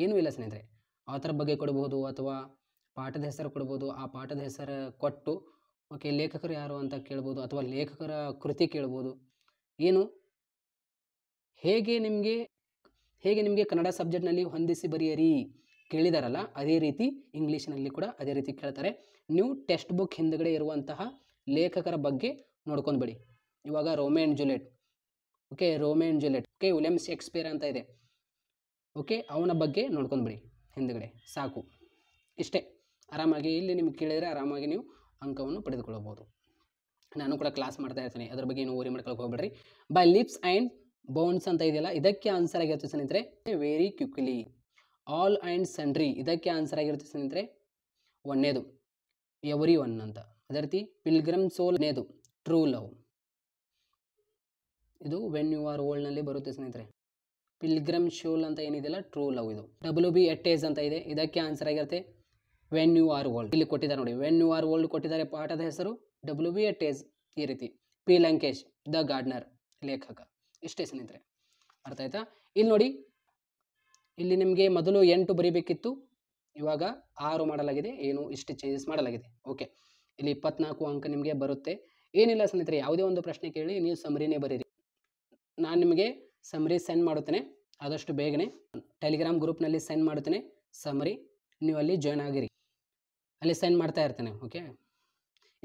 ಏನೂ ಇಲ್ಲ ಸ್ನೇಹಿತರೆ ಆಥರ್ ಬಗ್ಗೆ ಕೊಡ್ಬೋದು ಅಥವಾ ಪಾಠದ ಹೆಸರು ಕೊಡ್ಬೋದು ಆ ಪಾಠದ ಹೆಸರು ಕೊಟ್ಟು ಓಕೆ ಲೇಖಕರು ಯಾರು ಅಂತ ಕೇಳ್ಬೋದು ಅಥವಾ ಲೇಖಕರ ಕೃತಿ ಕೇಳ್ಬೋದು ಏನು ಹೇಗೆ ನಿಮಗೆ ಹೇಗೆ ನಿಮಗೆ ಕನ್ನಡ ಸಬ್ಜೆಕ್ಟ್ನಲ್ಲಿ ಹೊಂದಿಸಿ ಬರೆಯರಿ ಕೇಳಿದಾರಲ್ಲ ಅದೇ ರೀತಿ ಇಂಗ್ಲೀಷ್ನಲ್ಲಿ ಕೂಡ ಅದೇ ರೀತಿ ಕೇಳ್ತಾರೆ ನೀವು ಟೆಕ್ಸ್ಟ್ ಬುಕ್ ಹಿಂದುಗಡೆ ಇರುವಂತಹ ಲೇಖಕರ ಬಗ್ಗೆ ನೋಡ್ಕೊಂಡ್ಬಿಡಿ ಇವಾಗ Romeo and Juliet okay Romeo and Juliet okay William Shakespeare ಅಂತ ಇದೆ ಓಕೆ ಅವನ ಬಗ್ಗೆ ನೋಡ್ಕೊಂಡ್ಬಿಡಿ ಹಿಂದುಗಡೆ ಸಾಕು ಇಷ್ಟೇ ಆರಾಮಾಗಿ ಇಲ್ಲಿ ನಿಮ್ಗೆ ಕೇಳಿದರೆ ಆರಾಮಾಗಿ ನೀವು ಅಂಕವನ್ನು ಪಡೆದುಕೊಳ್ಳಬಹುದು ನಾನು ಕೂಡ ಕ್ಲಾಸ್ ಮಾಡ್ತಾ ಇರ್ತೀನಿ ಅದ್ರ ಬಗ್ಗೆ ಏನು ಊರಿ ಮಾಡ್ಕೊಳಕ್ಕೆ ಹೋಗ್ಬೇಡ್ರಿ ಬೈ ಲಿಪ್ಸ್ ಆ್ಯಂಡ್ ಬೌನ್ಸ್ ಅಂತ ಇದೆಯಲ್ಲ ಇದಕ್ಕೆ ಆನ್ಸರ್ ಆಗಿರುತ್ತೆ ಸ್ನೇಹಿತರೆ very quickly all and sundry ಇದಕ್ಕೆ ಆನ್ಸರ್ ಆಗಿರುತ್ತೆ ಸ್ನೇಹಿತರೆ ಒನ್ನೇದು ಎವರಿ ಒನ್ ಅಂತ ಅದೇ ರೀತಿ ಪಿಲ್ಗ್ರಮ್ ಸೋಲ್ ನೇದು ಟ್ರೂ ಲವ್ ಇದು ವೆನ್ ಯು ಆರ್ ಓಲ್ಡ್ನಲ್ಲಿ ಬರುತ್ತೆ ಸ್ನೇಹಿತರೆ ಪಿಲ್ಗ್ರಮ್ ಶೂಲ್ ಅಂತ ಏನಿದೆಯಲ್ಲ ಟ್ರೂ ಲವ್ ಇದು ಡಬ್ಲ್ಯೂ ಬಿ ಎಟ್ ಅಂತ ಇದೆ ಇದಕ್ಕೆ ಆನ್ಸರ್ ಆಗಿರುತ್ತೆ ವೆನ್ ಯು ಆರ್ ಓಲ್ಡ್ ಇಲ್ಲಿ ಕೊಟ್ಟಿದ್ದಾರೆ ನೋಡಿ ವೆನ್ ಯು ಆರ್ ಓಲ್ಡ್ ಕೊಟ್ಟಿದ್ದಾರೆ ಪಾಠದ ಹೆಸರು ಡಬ್ಲ್ಯೂ ಬಿ ಎಟ್ ಈ ರೀತಿ ಪಿ ಲಂಕೇಶ್ ದ ಗಾರ್ಡ್ನರ್ ಲೇಖಕ ಇಷ್ಟೇ ಸ್ನೇಹಿತರೆ ಅರ್ಥ ಆಯ್ತಾ ಇಲ್ಲಿ ನೋಡಿ ಇಲ್ಲಿ ನಿಮಗೆ ಮೊದಲು ಎಂಟು ಬರೀಬೇಕಿತ್ತು ಇವಾಗ ಆರು ಮಾಡಲಾಗಿದೆ ಏನು ಇಷ್ಟು ಚೇಂಜಸ್ ಮಾಡಲಾಗಿದೆ ಓಕೆ ಇಲ್ಲಿ ಇಪ್ಪತ್ನಾಲ್ಕು ಅಂಕ ನಿಮಗೆ ಬರುತ್ತೆ ಏನಿಲ್ಲ ಸ್ನೇಹಿತರೆ ಯಾವುದೇ ಒಂದು ಪ್ರಶ್ನೆ ಕೇಳಿ ನೀವು ಸಮರಿನೇ ಬರೀರಿ ನಾನು ನಿಮಗೆ ಸಮರಿ ಸೆಂಡ್ ಮಾಡುತ್ತೇನೆ ಆದಷ್ಟು ಬೇಗನೆ ಟೆಲಿಗ್ರಾಮ್ ಗ್ರೂಪ್ನಲ್ಲಿ ಸೆಂಡ್ ಮಾಡುತ್ತೇನೆ ಸಮರಿ ನೀವು ಅಲ್ಲಿ ಜಾಯ್ನ್ ಆಗಿರಿ ಅಲ್ಲಿ ಸೆಂಡ್ ಮಾಡ್ತಾ ಇರ್ತೇನೆ ಓಕೆ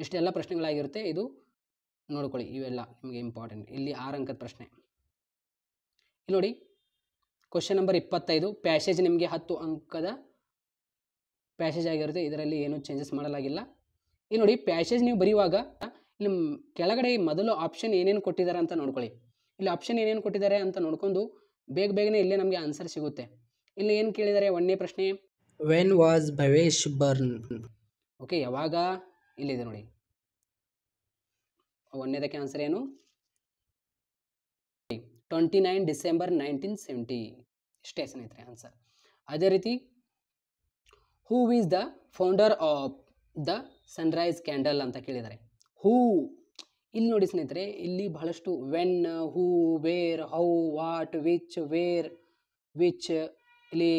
ಇಷ್ಟೆಲ್ಲ ಪ್ರಶ್ನೆಗಳಾಗಿರುತ್ತೆ ಇದು ನೋಡ್ಕೊಳ್ಳಿ ಇವೆಲ್ಲ ನಿಮಗೆ ಇಂಪಾರ್ಟೆಂಟ್ ಇಲ್ಲಿ ಆರು ಅಂಕದ ಪ್ರಶ್ನೆ ಇಲ್ಲಿ ನೋಡಿ ಕ್ವಶನ್ ನಂಬರ್ ಇಪ್ಪತ್ತೈದು ಪ್ಯಾಸೇಜ್ ನಿಮಗೆ ಹತ್ತು ಅಂಕದ ಪ್ಯಾಸೇಜ್ ಆಗಿರುತ್ತೆ ಇದರಲ್ಲಿ ಏನೂ ಚೇಂಜಸ್ ಮಾಡಲಾಗಿಲ್ಲ ಇಲ್ಲಿ ನೋಡಿ ಪ್ಯಾಸೇಜ್ ನೀವು ಬರೆಯುವಾಗ ಇಲ್ಲಿ ಕೆಳಗಡೆ ಮೊದಲು ಆಪ್ಷನ್ ಏನೇನು ಕೊಟ್ಟಿದ್ದಾರೆ ಅಂತ ನೋಡ್ಕೊಳ್ಳಿ ಇಲ್ಲಿ ಆಪ್ಷನ್ ಏನೇನು ಕೊಟ್ಟಿದ್ದಾರೆ ಅಂತ ನೋಡ್ಕೊಂಡು ಬೇಗ ಬೇಗನೆ ಇಲ್ಲೇ ನಮಗೆ ಆನ್ಸರ್ ಸಿಗುತ್ತೆ ಇಲ್ಲಿ ಏನು ಕೇಳಿದ್ದಾರೆ ಒಂದನೇ ಪ್ರಶ್ನೆ when was Bhavesh born okay ಯಾವಾಗ ಇಲ್ಲಿದೆ ನೋಡಿ ಒಂದನೇದಕ್ಕೆ ಆನ್ಸರ್ ಏನು twenty nine December nineteen seventy ಇಷ್ಟೇ ಸ್ನೇಹಿತರೆ ಆನ್ಸರ್ ಅದೇ ರೀತಿ who is the founder of the sunrise candle ಅಂತ ಕೇಳಿದ್ದಾರೆ ಹೂ ಇಲ್ಲಿ ನೋಡಿ ಸ್ನೇಹಿತರೆ ಇಲ್ಲಿ ಬಹಳಷ್ಟು when who where how what which where which ಇಲ್ಲಿ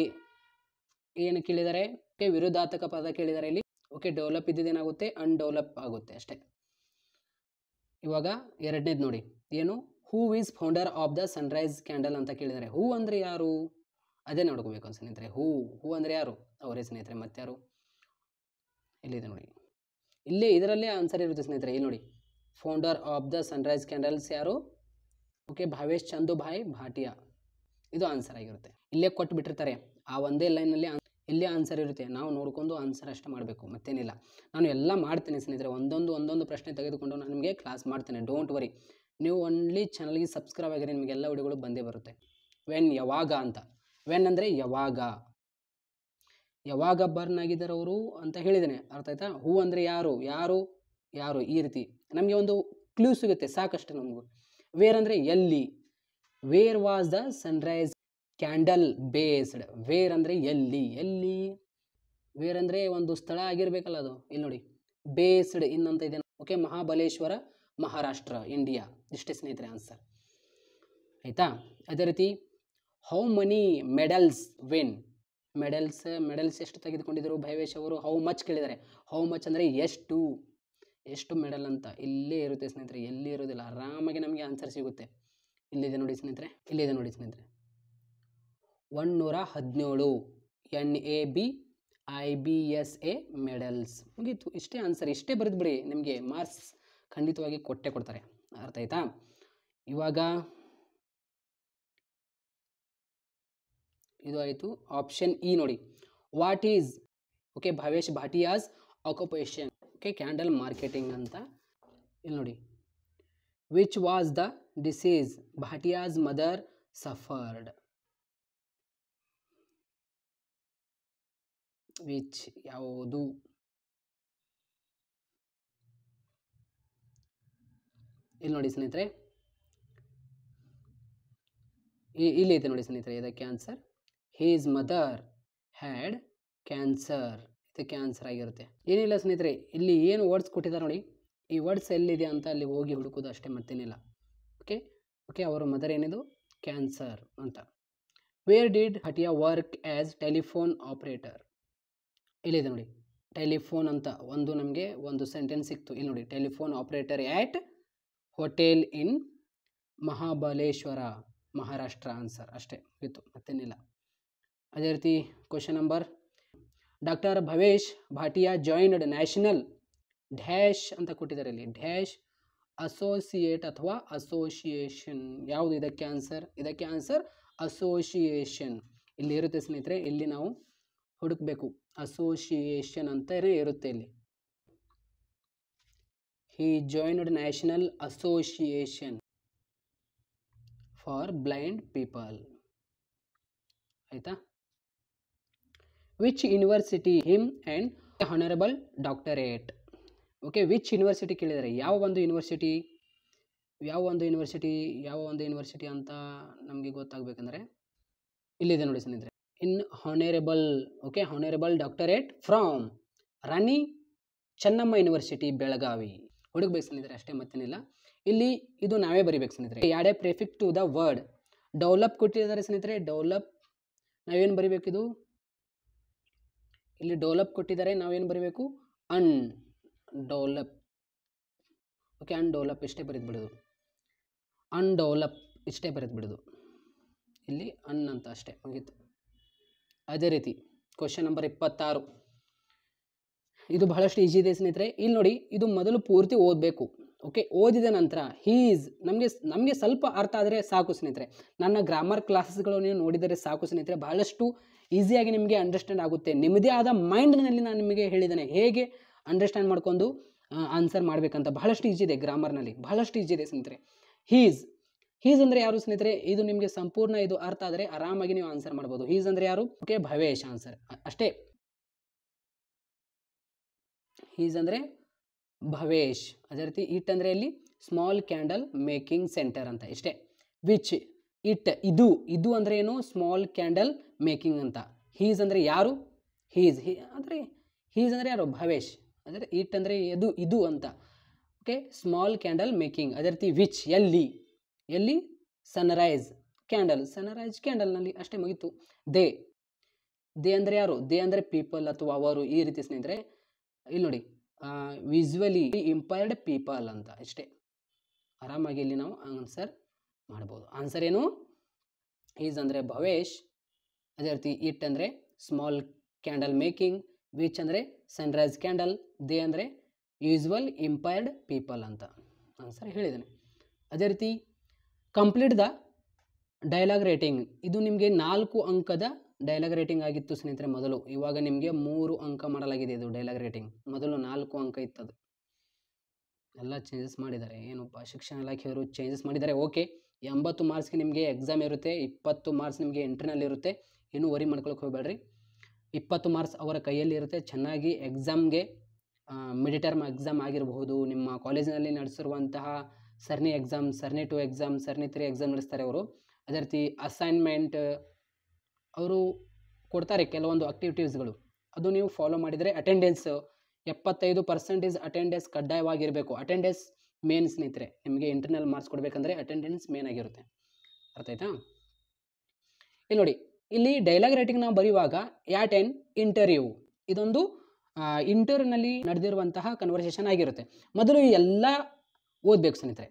ಏನು ಕೇಳಿದ್ದಾರೆ ಓಕೆ ವಿರುದ್ಧಾರ್ಥಕ ಪದ ಕೇಳಿದ್ದಾರೆ ಇಲ್ಲಿ ಓಕೆ ಡೆವಲಪ್ ಇದ್ದಿದ್ದೇನಾಗುತ್ತೆ ಅನ್ಡೆವಲಪ್ ಆಗುತ್ತೆ ಅಷ್ಟೇ ಇವಾಗ ಎರಡನೇದು ನೋಡಿ ಏನು who is founder of the sunrise candle ಅಂತ ಕೇಳಿದ್ದಾರೆ ಹೂ ಅಂದರೆ ಯಾರು ಅದೇ ನೋಡ್ಕೋಬೇಕು ಸ್ನೇಹಿತರೆ ಹೂ ಹೂ ಅಂದರೆ ಯಾರು ಅವರೇ ಸ್ನೇಹಿತರೆ ಮತ್ತಾರು ಇಲ್ಲಿದೆ ನೋಡಿ ಇಲ್ಲಿ ಇದರಲ್ಲೇ ಆನ್ಸರ್ ಇರುತ್ತೆ ಸ್ನೇಹಿತರೆ ಇಲ್ಲಿ ನೋಡಿ founder of the sunrise candles ಯಾರು ಓಕೆ ಭಾವೇಶ್ ಚಂದು ಭಾಯ್ ಭಾಟಿಯಾ ಇದು ಆನ್ಸರ್ ಆಗಿರುತ್ತೆ ಇಲ್ಲೇ ಕೊಟ್ಟು ಬಿಟ್ಟಿರ್ತಾರೆ ಆ ಒಂದೇ ಲೈನಲ್ಲಿ ಇಲ್ಲೇ ಆನ್ಸರ್ ಇರುತ್ತೆ ನಾವು ನೋಡಿಕೊಂಡು ಆನ್ಸರ್ ಅಷ್ಟೇ ಮಾಡಬೇಕು ಮತ್ತೇನಿಲ್ಲ ನಾನು ಎಲ್ಲ ಮಾಡ್ತೇನೆ ಸ್ನೇಹಿತರೆ ಒಂದೊಂದು ಒಂದೊಂದು ಪ್ರಶ್ನೆ ತೆಗೆದುಕೊಂಡು ನಾನು ನಿಮಗೆ ಕ್ಲಾಸ್ ಮಾಡ್ತೇನೆ ಡೋಂಟ್ ವರಿ ನೀವು ಒನ್ಲಿ ಚಾನಲ್ಗೆ ಸಬ್ಸ್ಕ್ರೈಬ್ ಆಗಿರಿ ನಿಮಗೆಲ್ಲ ವಿಡಿಯೋಗಳು ಬಂದೇ ಬರುತ್ತೆ ವೆನ್ ಯಾವಾಗ ಅಂತ ವೆನ್ ಅಂದರೆ ಯಾವಾಗ ಯಾವಾಗ ಬರ್ನ್ ಆಗಿದ್ದಾರೆ ಅವರು ಅಂತ ಹೇಳಿದ್ದೇನೆ ಅರ್ಥ ಆಯ್ತಾ ಹೂ ಅಂದರೆ ಯಾರು ಯಾರು ಯಾರು ಈ ರೀತಿ ನಮಗೆ ಒಂದು ಕ್ಲೂ ಸಿಗುತ್ತೆ ಸಾಕಷ್ಟು ನಮಗೂ ವೇರ್ ಅಂದರೆ ಎಲ್ಲಿ where was the sunrise candle based where ಅಂದರೆ ಎಲ್ಲಿ ಎಲ್ಲಿ ವೇರ್ ಅಂದರೆ ಒಂದು ಸ್ಥಳ ಆಗಿರಬೇಕಲ್ಲ ಅದು ಇಲ್ಲಿ ನೋಡಿ ಬೇಸ್ಡ್ ಇನ್ನಂತ ಇದೆ ಓಕೆ ಮಹಾಬಲೇಶ್ವರ ಮಹಾರಾಷ್ಟ್ರ ಇಂಡಿಯಾ ಇಷ್ಟೇ ಸ್ನೇಹಿತರೆ ಆನ್ಸರ್ ಆಯಿತಾ ಅದೇ ರೀತಿ how many medals win medals medals ಎಷ್ಟು ತೆಗೆದುಕೊಂಡಿದ್ದರು ಭೈವೇಶ್ ಅವರು ಹೌ ಮಚ್ ಕೇಳಿದ್ದಾರೆ ಹೌ ಮಚ್ ಅಂದರೆ ಎಷ್ಟು ಎಷ್ಟು ಮೆಡಲ್ ಅಂತ ಇಲ್ಲೇ ಇರುತ್ತೆ ಸ್ನೇಹಿತರೆ ಎಲ್ಲಿ ಇರೋದಿಲ್ಲ ಆರಾಮಾಗಿ ನಮಗೆ ಆನ್ಸರ್ ಸಿಗುತ್ತೆ ಇಲ್ಲಿದೆ ನೋಡಿ ಸ್ನೇಹಿತರೆ ಇಲ್ಲಿದೆ ನೋಡಿ ಸ್ನೇಹಿತರೆ ನೂರ ಹದಿನೇಳು N A B I B S A medals ಮುಗೀತು ಇಷ್ಟೇ ಆನ್ಸರ್ ಇಷ್ಟೇ ಬರೆದ್ಬಿಡಿ ನಿಮಗೆ ಮಾರ್ಕ್ಸ್ ಖಂಡಿತವಾಗಿ ಕೊಟ್ಟೆ ಕೊಡ್ತಾರೆ ಅರ್ಥ ಆಯ್ತಾ ಇವಾಗ ಇದು ಆಯಿತು ಆಪ್ಷನ್ ಇ ನೋಡಿ ವಾಟ್ ಈಸ್ ಓಕೆ ಭಾವೇಶ್ ಭಾಟಿಯಾಸ್ ಆಕ್ಯುಪೇಷನ್ ಓಕೆ ಕ್ಯಾಂಡಲ್ ಮಾರ್ಕೆಟಿಂಗ್ ಅಂತ ಇಲ್ಲಿ ನೋಡಿ ವಿಚ್ ವಾಸ್ ದ ಡಿಸೀಸ್ ಭಾಟಿಯಾಸ್ ಮದರ್ ಸಫರ್ಡ್ ವಿಚ್ ಯಾವುದು ಇಲ್ಲಿ ನೋಡಿ ಸ್ನೇಹಿತರೆ ಇಲ್ಲಿ ಐತೆ ನೋಡಿ ಸ್ನೇಹಿತರೆ ಇದಕ್ಕೆ answer his mother had cancer ಇದು ಕ್ಯಾನ್ಸರ್ ಆಗಿರುತ್ತೆ ಏನಿಲ್ಲ ಸ್ನೇಹಿತರೆ ಇಲ್ಲಿ ಏನು ವರ್ಡ್ಸ್ ಕೊಟ್ಟಿದ್ದಾರೆ ನೋಡಿ ಈ ವರ್ಡ್ಸ್ ಎಲ್ಲಿದೆ ಅಂತ ಅಲ್ಲಿ ಹೋಗಿ ಹುಡುಕೋದು ಅಷ್ಟೇ ಮತ್ತೇನಿಲ್ಲ ಓಕೆ ಓಕೆ ಅವರ ಮದರ್ ಏನಿದು ಕ್ಯಾನ್ಸರ್ ಅಂತ where did Bhatia work as telephone operator ಇಲ್ಲಿದೆ ನೋಡಿ ಟೆಲಿಫೋನ್ ಅಂತ ಒಂದು ನಮಗೆ ಒಂದು ಸೆಂಟೆನ್ಸ್ ಸಿಕ್ತು ಇಲ್ಲಿ ನೋಡಿ telephone operator at hotel in Mahabaleshwar Maharashtra answer ಅಷ್ಟೇ ಇತ್ತು ಮತ್ತೇನಿಲ್ಲ ಅದೇ ರೀತಿ question number doctor Bhavesh Bhatia joined national dash ಅಂತ ಕೊಟ್ಟಿದ್ದಾರೆ ಇಲ್ಲಿ ಡ್ಯಾಶ್ ಅಸೋಸಿಯೇಟ್ ಅಥವಾ ಅಸೋಸಿಯೇಷನ್ ಯಾವುದು ಇದಕ್ಕೆ ಆನ್ಸರ್ ಇದಕ್ಕೆ ಆನ್ಸರ್ ಅಸೋಸಿಯೇಷನ್ ಇಲ್ಲಿ ಇರುತ್ತೆ ಸ್ನೇಹಿತರೆ ಇಲ್ಲಿ ನಾವು ಹುಡುಕಬೇಕು ಅಸೋಸಿಯೇಷನ್ ಅಂತಲೇ ಇರುತ್ತೆ ಇಲ್ಲಿ he joined national association for blind people ಆಯಿತಾ which university him and honourable doctorate okay which university ಕೇಳಿದರೆ ಯಾವ ಒಂದು ಯೂನಿವರ್ಸಿಟಿ ಯಾವ ಒಂದು ಯೂನಿವರ್ಸಿಟಿ ಯಾವ ಒಂದು ಯೂನಿವರ್ಸಿಟಿ ಅಂತ ನಮಗೆ ಗೊತ್ತಾಗಬೇಕಂದ್ರೆ ಇಲ್ಲಿದೆ ನೋಡಿ ಸ್ನೇಹಿತರೆ in honourable okay honourable doctorate from Rani Chennamma university Belagavi ಹುಡುಕ್ಬೇಕು ಸ್ನೇಹಿತರೆ ಅಷ್ಟೇ ಮತ್ತೇನಿಲ್ಲ ಇಲ್ಲಿ ಇದು ನಾವೇ ಬರಿಬೇಕು ಸ್ನೇಹಿತರೆ add a prefix to the word develop ಕೊಟ್ಟಿದ್ದಾರೆ ಸ್ನೇಹಿತರೆ ಡೆವಲಪ್ ನಾವೇನು ಬರಿಬೇಕಿದು ಇಲ್ಲಿ ಡೆವಲಪ್ ಕೊಟ್ಟಿದ್ದಾರೆ ನಾವೇನು ಬರೀಬೇಕು ಅನ್ ಡೆವಲಪ್ ಓಕೆ ಅನ್ಡೆವಲಪ್ ಇಷ್ಟೇ ಬರೆದು ಬಿಡೋದು ಅನ್ಡೆವಲಪ್ ಇಷ್ಟೇ ಬರೆದು ಬಿಡೋದು ಇಲ್ಲಿ ಅನ್ ಅಂತ ಅಷ್ಟೇ ಮುಗೀತು ಅದೇ ರೀತಿ ಕ್ವಶನ್ ನಂಬರ್ ಇಪ್ಪತ್ತಾರು ಇದು ಬಹಳಷ್ಟು ಈಜಿ ಇದೆ ಸ್ನೇಹಿತರೆ ಇಲ್ಲಿ ನೋಡಿ ಇದು ಮೊದಲು ಪೂರ್ತಿ ಓದಬೇಕು ಓಕೆ ಓದಿದ ನಂತರ ಹೀಸ್ ನಮಗೆ ನಮಗೆ ಸ್ವಲ್ಪ ಅರ್ಥ ಆದರೆ ಸಾಕು ಸ್ನೇಹಿತರೆ ನನ್ನ ಗ್ರಾಮರ್ ಕ್ಲಾಸಸ್ಗಳನ್ನು ನೋಡಿದರೆ ಸಾಕು ಸ್ನೇಹಿತರೆ ಬಹಳಷ್ಟು ಈಸಿಯಾಗಿ ನಿಮಗೆ ಅಂಡರ್ಸ್ಟ್ಯಾಂಡ್ ಆಗುತ್ತೆ ನಿಮ್ಮದೇ ಆದ ಮೈಂಡ್ನಲ್ಲಿ ನಾನು ನಿಮಗೆ ಹೇಳಿದ್ದೇನೆ ಹೇಗೆ ಅಂಡರ್ಸ್ಟ್ಯಾಂಡ್ ಮಾಡ್ಕೊಂಡು ಆನ್ಸರ್ ಮಾಡಬೇಕಂತ ಬಹಳಷ್ಟು ಈಜಿ ಇದೆ ಗ್ರಾಮರ್ನಲ್ಲಿ ಬಹಳಷ್ಟು ಈಜಿ ಇದೆ ಸ್ನೇಹಿತರೆ ಹೀಸ್ ಹೀಸ್ ಅಂದರೆ ಯಾರು ಸ್ನೇಹಿತರೆ ಇದು ನಿಮಗೆ ಸಂಪೂರ್ಣ ಇದು ಅರ್ಥ ಆದರೆ ಆರಾಮಾಗಿ ನೀವು ಆನ್ಸರ್ ಮಾಡ್ಬೋದು ಹೀಸ್ ಅಂದರೆ ಯಾರು ಓಕೆ ಭವೇಶ್ ಆನ್ಸರ್ ಅಷ್ಟೇ ಹೀಸ್ ಅಂದರೆ ಭವೇಶ್ ಅದೇ ರೀತಿ ಇಟ್ ಅಂದರೆ ಇಲ್ಲಿ ಸ್ಮಾಲ್ ಕ್ಯಾಂಡಲ್ ಮೇಕಿಂಗ್ ಸೆಂಟರ್ ಅಂತ ಇಷ್ಟೇ ವಿಚ್ ಇಟ್ ಇದು ಇದು ಅಂದರೆ ಏನು ಸ್ಮಾಲ್ ಕ್ಯಾಂಡಲ್ ಮೇಕಿಂಗ್ ಅಂತ ಹೀಸ್ ಅಂದರೆ ಯಾರು ಹೀಸ್ ಹಿ ಅಂದರೆ ಹೀಸ್ ಅಂದರೆ ಯಾರು ಭವೇಶ್ ಅಂದರೆ ಇಟ್ ಅಂದರೆ ಇದು ಇದು ಅಂತ ಓಕೆ ಸ್ಮಾಲ್ ಕ್ಯಾಂಡಲ್ ಮೇಕಿಂಗ್ ಅದೇ ರೀತಿ ವಿಚ್ ಎಲ್ಲಿ ಎಲ್ಲಿ ಸನ್ರೈಸ್ ಕ್ಯಾಂಡಲ್ ಸನ್ರೈಸ್ ಕ್ಯಾಂಡಲ್ನಲ್ಲಿ ಅಷ್ಟೇ ಮುಗೀತು ದೇ ದೇ ಅಂದರೆ ಯಾರು ದೇ ಅಂದರೆ ಪೀಪಲ್ ಅಥವಾ ಅವರು ಈ ರೀತಿ ಸ್ನೇಹಿತರೆ ಇಲ್ಲಿ ನೋಡಿ ವಿಜುವಲಿ ಇಂಪೈರ್ಡ್ ಪೀಪಲ್ ಅಂತ ಅಷ್ಟೇ ಆರಾಮಾಗಿ ಇಲ್ಲಿ ನಾವು ಆನ್ಸರ್ ಮಾಡ್ಬೋದು ಆನ್ಸರ್ ಏನು ಈಸ್ ಅಂದರೆ ಭವೇಶ್ ಅದೇ ರೀತಿ ಇಟ್ ಅಂದರೆ ಸ್ಮಾಲ್ ಕ್ಯಾಂಡಲ್ ಮೇಕಿಂಗ್ ವಿಚ್ ಅಂದರೆ ಸನ್ರೈಸ್ ಕ್ಯಾಂಡಲ್ ದೇ ಅಂದರೆ ಯೂಸ್ವಲ್ ಇಂಪೈರ್ಡ್ ಪೀಪಲ್ ಅಂತ ಆನ್ಸರ್ ಹೇಳಿದ್ದೇನೆ ಅದೇ ರೀತಿ ಕಂಪ್ಲೀಟ್ ದ ಡೈಲಾಗ್ ರೇಟಿಂಗ್ ಇದು ನಿಮಗೆ ನಾಲ್ಕು ಅಂಕದ ಡೈಲಾಗ್ ರೇಟಿಂಗ್ ಆಗಿತ್ತು ಸ್ನೇಹಿತರೆ ಮೊದಲು ಇವಾಗ ನಿಮಗೆ ಮೂರು ಅಂಕ ಮಾಡಲಾಗಿದೆ ಇದು ಡೈಲಾಗ್ ರೇಟಿಂಗ್ ಮೊದಲು ನಾಲ್ಕು ಅಂಕ ಇತ್ತದು ಎಲ್ಲ ಚೇಂಜಸ್ ಮಾಡಿದ್ದಾರೆ ಏನಪ್ಪ ಶಿಕ್ಷಣ ಇಲಾಖೆಯವರು ಚೇಂಜಸ್ ಮಾಡಿದ್ದಾರೆ ಓಕೆ ಎಂಬತ್ತು ಮಾರ್ಕ್ಸ್ಗೆ ನಿಮಗೆ ಎಕ್ಸಾಮ್ ಇರುತ್ತೆ ಇಪ್ಪತ್ತು ಮಾರ್ಕ್ಸ್ ನಿಮಗೆ ಇಂಟರ್ನಲ್ ಇರುತ್ತೆ ಏನೂ ವರಿ ಮಾಡ್ಕೊಳಕ್ಕೆ ಹೋಗಬೇಡ್ರಿ ಇಪ್ಪತ್ತು ಮಾರ್ಕ್ಸ್ ಅವರ ಕೈಯಲ್ಲಿ ಇರುತ್ತೆ ಚೆನ್ನಾಗಿ ಎಕ್ಸಾಮ್ಗೆ ಮಿಡ್ ಟರ್ಮ್ ಎಕ್ಸಾಮ್ ಆಗಿರಬಹುದು ನಿಮ್ಮ ಕಾಲೇಜಿನಲ್ಲಿ ನಡೆಸಿರುವಂತಹ ಸರಣಿ ಎಕ್ಸಾಮ್ ಸರಣಿ ಟು ಎಕ್ಸಾಮ್ ಸರಣಿ ತ್ರೀ ಎಕ್ಸಾಮ್ ನಡೆಸ್ತಾರೆ ಅವರು ಅದೇ ರೀತಿ ಅಸೈನ್ಮೆಂಟ್ ಅವರು ಕೊಡ್ತಾರೆ ಕೆಲವೊಂದು ಆಕ್ಟಿವಿಟೀಸ್ಗಳು ಅದು ನೀವು ಫಾಲೋ ಮಾಡಿದರೆ ಅಟೆಂಡೆನ್ಸ್ ಎಪ್ಪತ್ತೈದು ಪರ್ಸೆಂಟೇಜ್ ಅಟೆಂಡೆನ್ಸ್ ಕಡ್ಡಾಯವಾಗಿರಬೇಕು ಅಟೆಂಡೆನ್ಸ್ ಮೇನ್ ಸ್ನೇಹಿತರೆ ನಿಮಗೆ ಇಂಟರ್ನಲ್ ಮಾರ್ಕ್ಸ್ ಕೊಡಬೇಕಂದ್ರೆ ಅಟೆಂಡೆನ್ಸ್ ಮೇನ್ ಆಗಿರುತ್ತೆ ಅರ್ಥ ಆಯ್ತಾ ಇಲ್ಲಿ ನೋಡಿ ಇಲ್ಲಿ ಡೈಲಾಗ್ ರೈಟಿಂಗ್ ನಾವು ಬರೆಯುವಾಗ ಯಾಟ್ ಎನ್ ಇಂಟರ್ವ್ಯೂ ಇದೊಂದು ಇಂಟರ್ನಲ್ಲಿ ನಡೆದಿರುವಂತಹ ಕನ್ವರ್ಸೇಷನ್ ಆಗಿರುತ್ತೆ ಮೊದಲು ಈ ಎಲ್ಲ ಓದಬೇಕು ಸ್ನೇಹಿತರೆ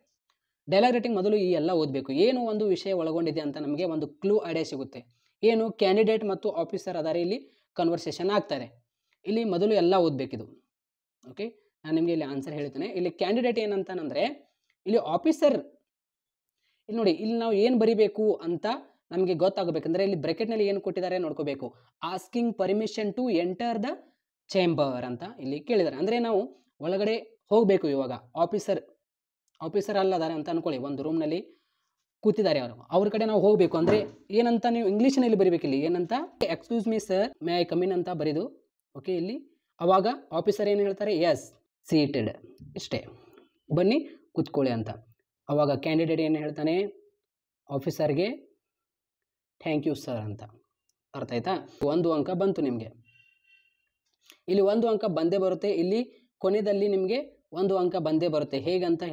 ಡೈಲಾಗ್ ರೈಟಿಂಗ್ ಮೊದಲು ಈ ಎಲ್ಲ ಓದಬೇಕು ಏನು ಒಂದು ವಿಷಯ ಒಳಗೊಂಡಿದೆ ಅಂತ ನಮಗೆ ಒಂದು ಕ್ಲೂ ಐಡಿಯಾ ಸಿಗುತ್ತೆ ಏನು ಕ್ಯಾಂಡಿಡೇಟ್ ಮತ್ತು ಆಫೀಸರ್ ಅದಾರೆ ಇಲ್ಲಿ ಕನ್ವರ್ಸೇಷನ್ ಆಗ್ತಾರೆ ಇಲ್ಲಿ ಮೊದಲು ಎಲ್ಲ ಓದಬೇಕಿದು ಓಕೆ ನಾನು ನಿಮಗೆ ಇಲ್ಲಿ ಆನ್ಸರ್ ಹೇಳ್ತೇನೆ ಇಲ್ಲಿ ಕ್ಯಾಂಡಿಡೇಟ್ ಏನಂತಾನಂದರೆ ಇಲ್ಲಿ ಆಫೀಸರ್ ಇಲ್ಲಿ ನೋಡಿ ಇಲ್ಲಿ ನಾವು ಏನು ಬರಿಬೇಕು ಅಂತ ನಮಗೆ ಗೊತ್ತಾಗಬೇಕಂದ್ರೆ ಇಲ್ಲಿ ಬ್ರೆಕೆಟ್ನಲ್ಲಿ ಏನು ಕೊಟ್ಟಿದ್ದಾರೆ ನೋಡ್ಕೋಬೇಕು asking permission to enter the chamber ಅಂತ ಇಲ್ಲಿ ಕೇಳಿದ್ದಾರೆ ಅಂದರೆ ನಾವು ಒಳಗಡೆ ಹೋಗಬೇಕು ಇವಾಗ ಆಫೀಸರ್ ಆಫೀಸರ್ ಅಲ್ಲದಾರೆ ಅಂತ ಅನ್ಕೊಳ್ಳಿ ಒಂದು ರೂಮ್ನಲ್ಲಿ ಕೂತಿದ್ದಾರೆ ಅವರು ಅವ್ರ ಕಡೆ ನಾವು ಹೋಗಬೇಕು ಅಂದರೆ ಏನಂತ ನೀವು ಇಂಗ್ಲೀಷ್ನಲ್ಲಿ ಬರಿಬೇಕು ಇಲ್ಲಿ ಏನಂತ excuse me sir may I come in ಅಂತ ಬರೆದು ಓಕೆ ಇಲ್ಲಿ ಅವಾಗ ಆಫೀಸರ್ ಏನು ಹೇಳ್ತಾರೆ ಎಸ್ ಸೀಟೆಡ್ ಇಷ್ಟೇ ಬನ್ನಿ ಕೂತ್ಕೊಳ್ಳಿ ಅಂತ ಆವಾಗ ಕ್ಯಾಂಡಿಡೇಟ್ ಏನು ಹೇಳ್ತಾನೆ ಆಫೀಸರ್ಗೆ ಥ್ಯಾಂಕ್ ಯು ಸರ್ ಅಂತ ಅರ್ಥ ಆಯ್ತಾ ಒಂದು ಅಂಕ ಬಂತು ನಿಮಗೆ ಇಲ್ಲಿ ಒಂದು ಅಂಕ ಬಂದೇ ಬರುತ್ತೆ ಇಲ್ಲಿ ಕೊನೆಯಲ್ಲಿ ನಿಮಗೆ ಒಂದು ಅಂಕ ಬಂದೇ ಬರುತ್ತೆ ಹೇಗಂತ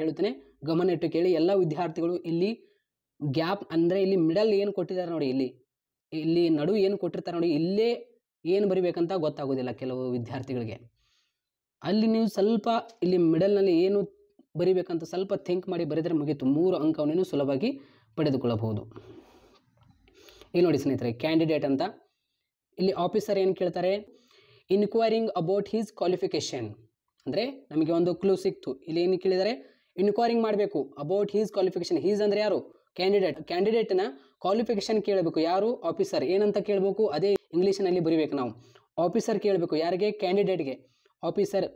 ಗಮನ ಇಟ್ಟು ಕೇಳಿ ಎಲ್ಲ ವಿದ್ಯಾರ್ಥಿಗಳು ಇಲ್ಲಿ ಗ್ಯಾಪ್ ಅಂದರೆ ಇಲ್ಲಿ ಮಿಡಲ್ ಏನು ಕೊಟ್ಟಿದ್ದಾರೆ ನೋಡಿ ಇಲ್ಲಿ ಇಲ್ಲಿ ನಡು ಏನು ಕೊಟ್ಟಿರ್ತಾರೆ ನೋಡಿ ಇಲ್ಲೇ ಏನು ಬರಿಬೇಕಂತ ಗೊತ್ತಾಗೋದಿಲ್ಲ ಕೆಲವು ವಿದ್ಯಾರ್ಥಿಗಳಿಗೆ ಅಲ್ಲಿ ನೀವು ಸ್ವಲ್ಪ ಇಲ್ಲಿ ಮಿಡಲ್ನಲ್ಲಿ ಏನು ಬರಿಬೇಕಂತ ಸ್ವಲ್ಪ ಥಿಂಕ್ ಮಾಡಿ ಬರೆದರೆ ಮುಗಿಯಿತು ಮೂರು ಅಂಕವನ್ನು ಸುಲಭವಾಗಿ ಪಡೆದುಕೊಳ್ಳಬಹುದು ಇಲ್ಲಿ ನೋಡಿ ಸ್ನೇಹಿತರೆ ಕ್ಯಾಂಡಿಡೇಟ್ ಅಂತ ಇಲ್ಲಿ ಆಫೀಸರ್ ಏನು ಕೇಳ್ತಾರೆ ಇನ್ಕ್ವೈರಿಂಗ್ ಅಬೌಟ್ ಹೀಸ್ ಕ್ವಾಲಿಫಿಕೇಶನ್ ಅಂದರೆ ನಮಗೆ ಒಂದು ಕ್ಲೂ ಸಿಕ್ತು ಇಲ್ಲಿ ಏನು ಕೇಳಿದರೆ ಇನ್ಕ್ವೈರಿಂಗ್ ಮಾಡಬೇಕು ಅಬೌಟ್ ಹೀಸ್ ಕ್ವಾಲಿಫಿಕೇಶನ್ ಹೀಸ್ ಅಂದರೆ ಯಾರು ಕ್ಯಾಂಡಿಡೇಟ್ ಕ್ಯಾಂಡಿಡೇಟ್ನ ಕ್ವಾಲಿಫಿಕೇಶನ್ ಕೇಳಬೇಕು ಯಾರು ಆಫೀಸರ್ ಏನಂತ ಕೇಳಬೇಕು ಅದೇ ಇಂಗ್ಲೀಷ್ನಲ್ಲಿ ಬರಿಬೇಕು ನಾವು ಆಫೀಸರ್ ಕೇಳಬೇಕು ಯಾರಿಗೆ ಕ್ಯಾಂಡಿಡೇಟ್ಗೆ ಆಫೀಸರ್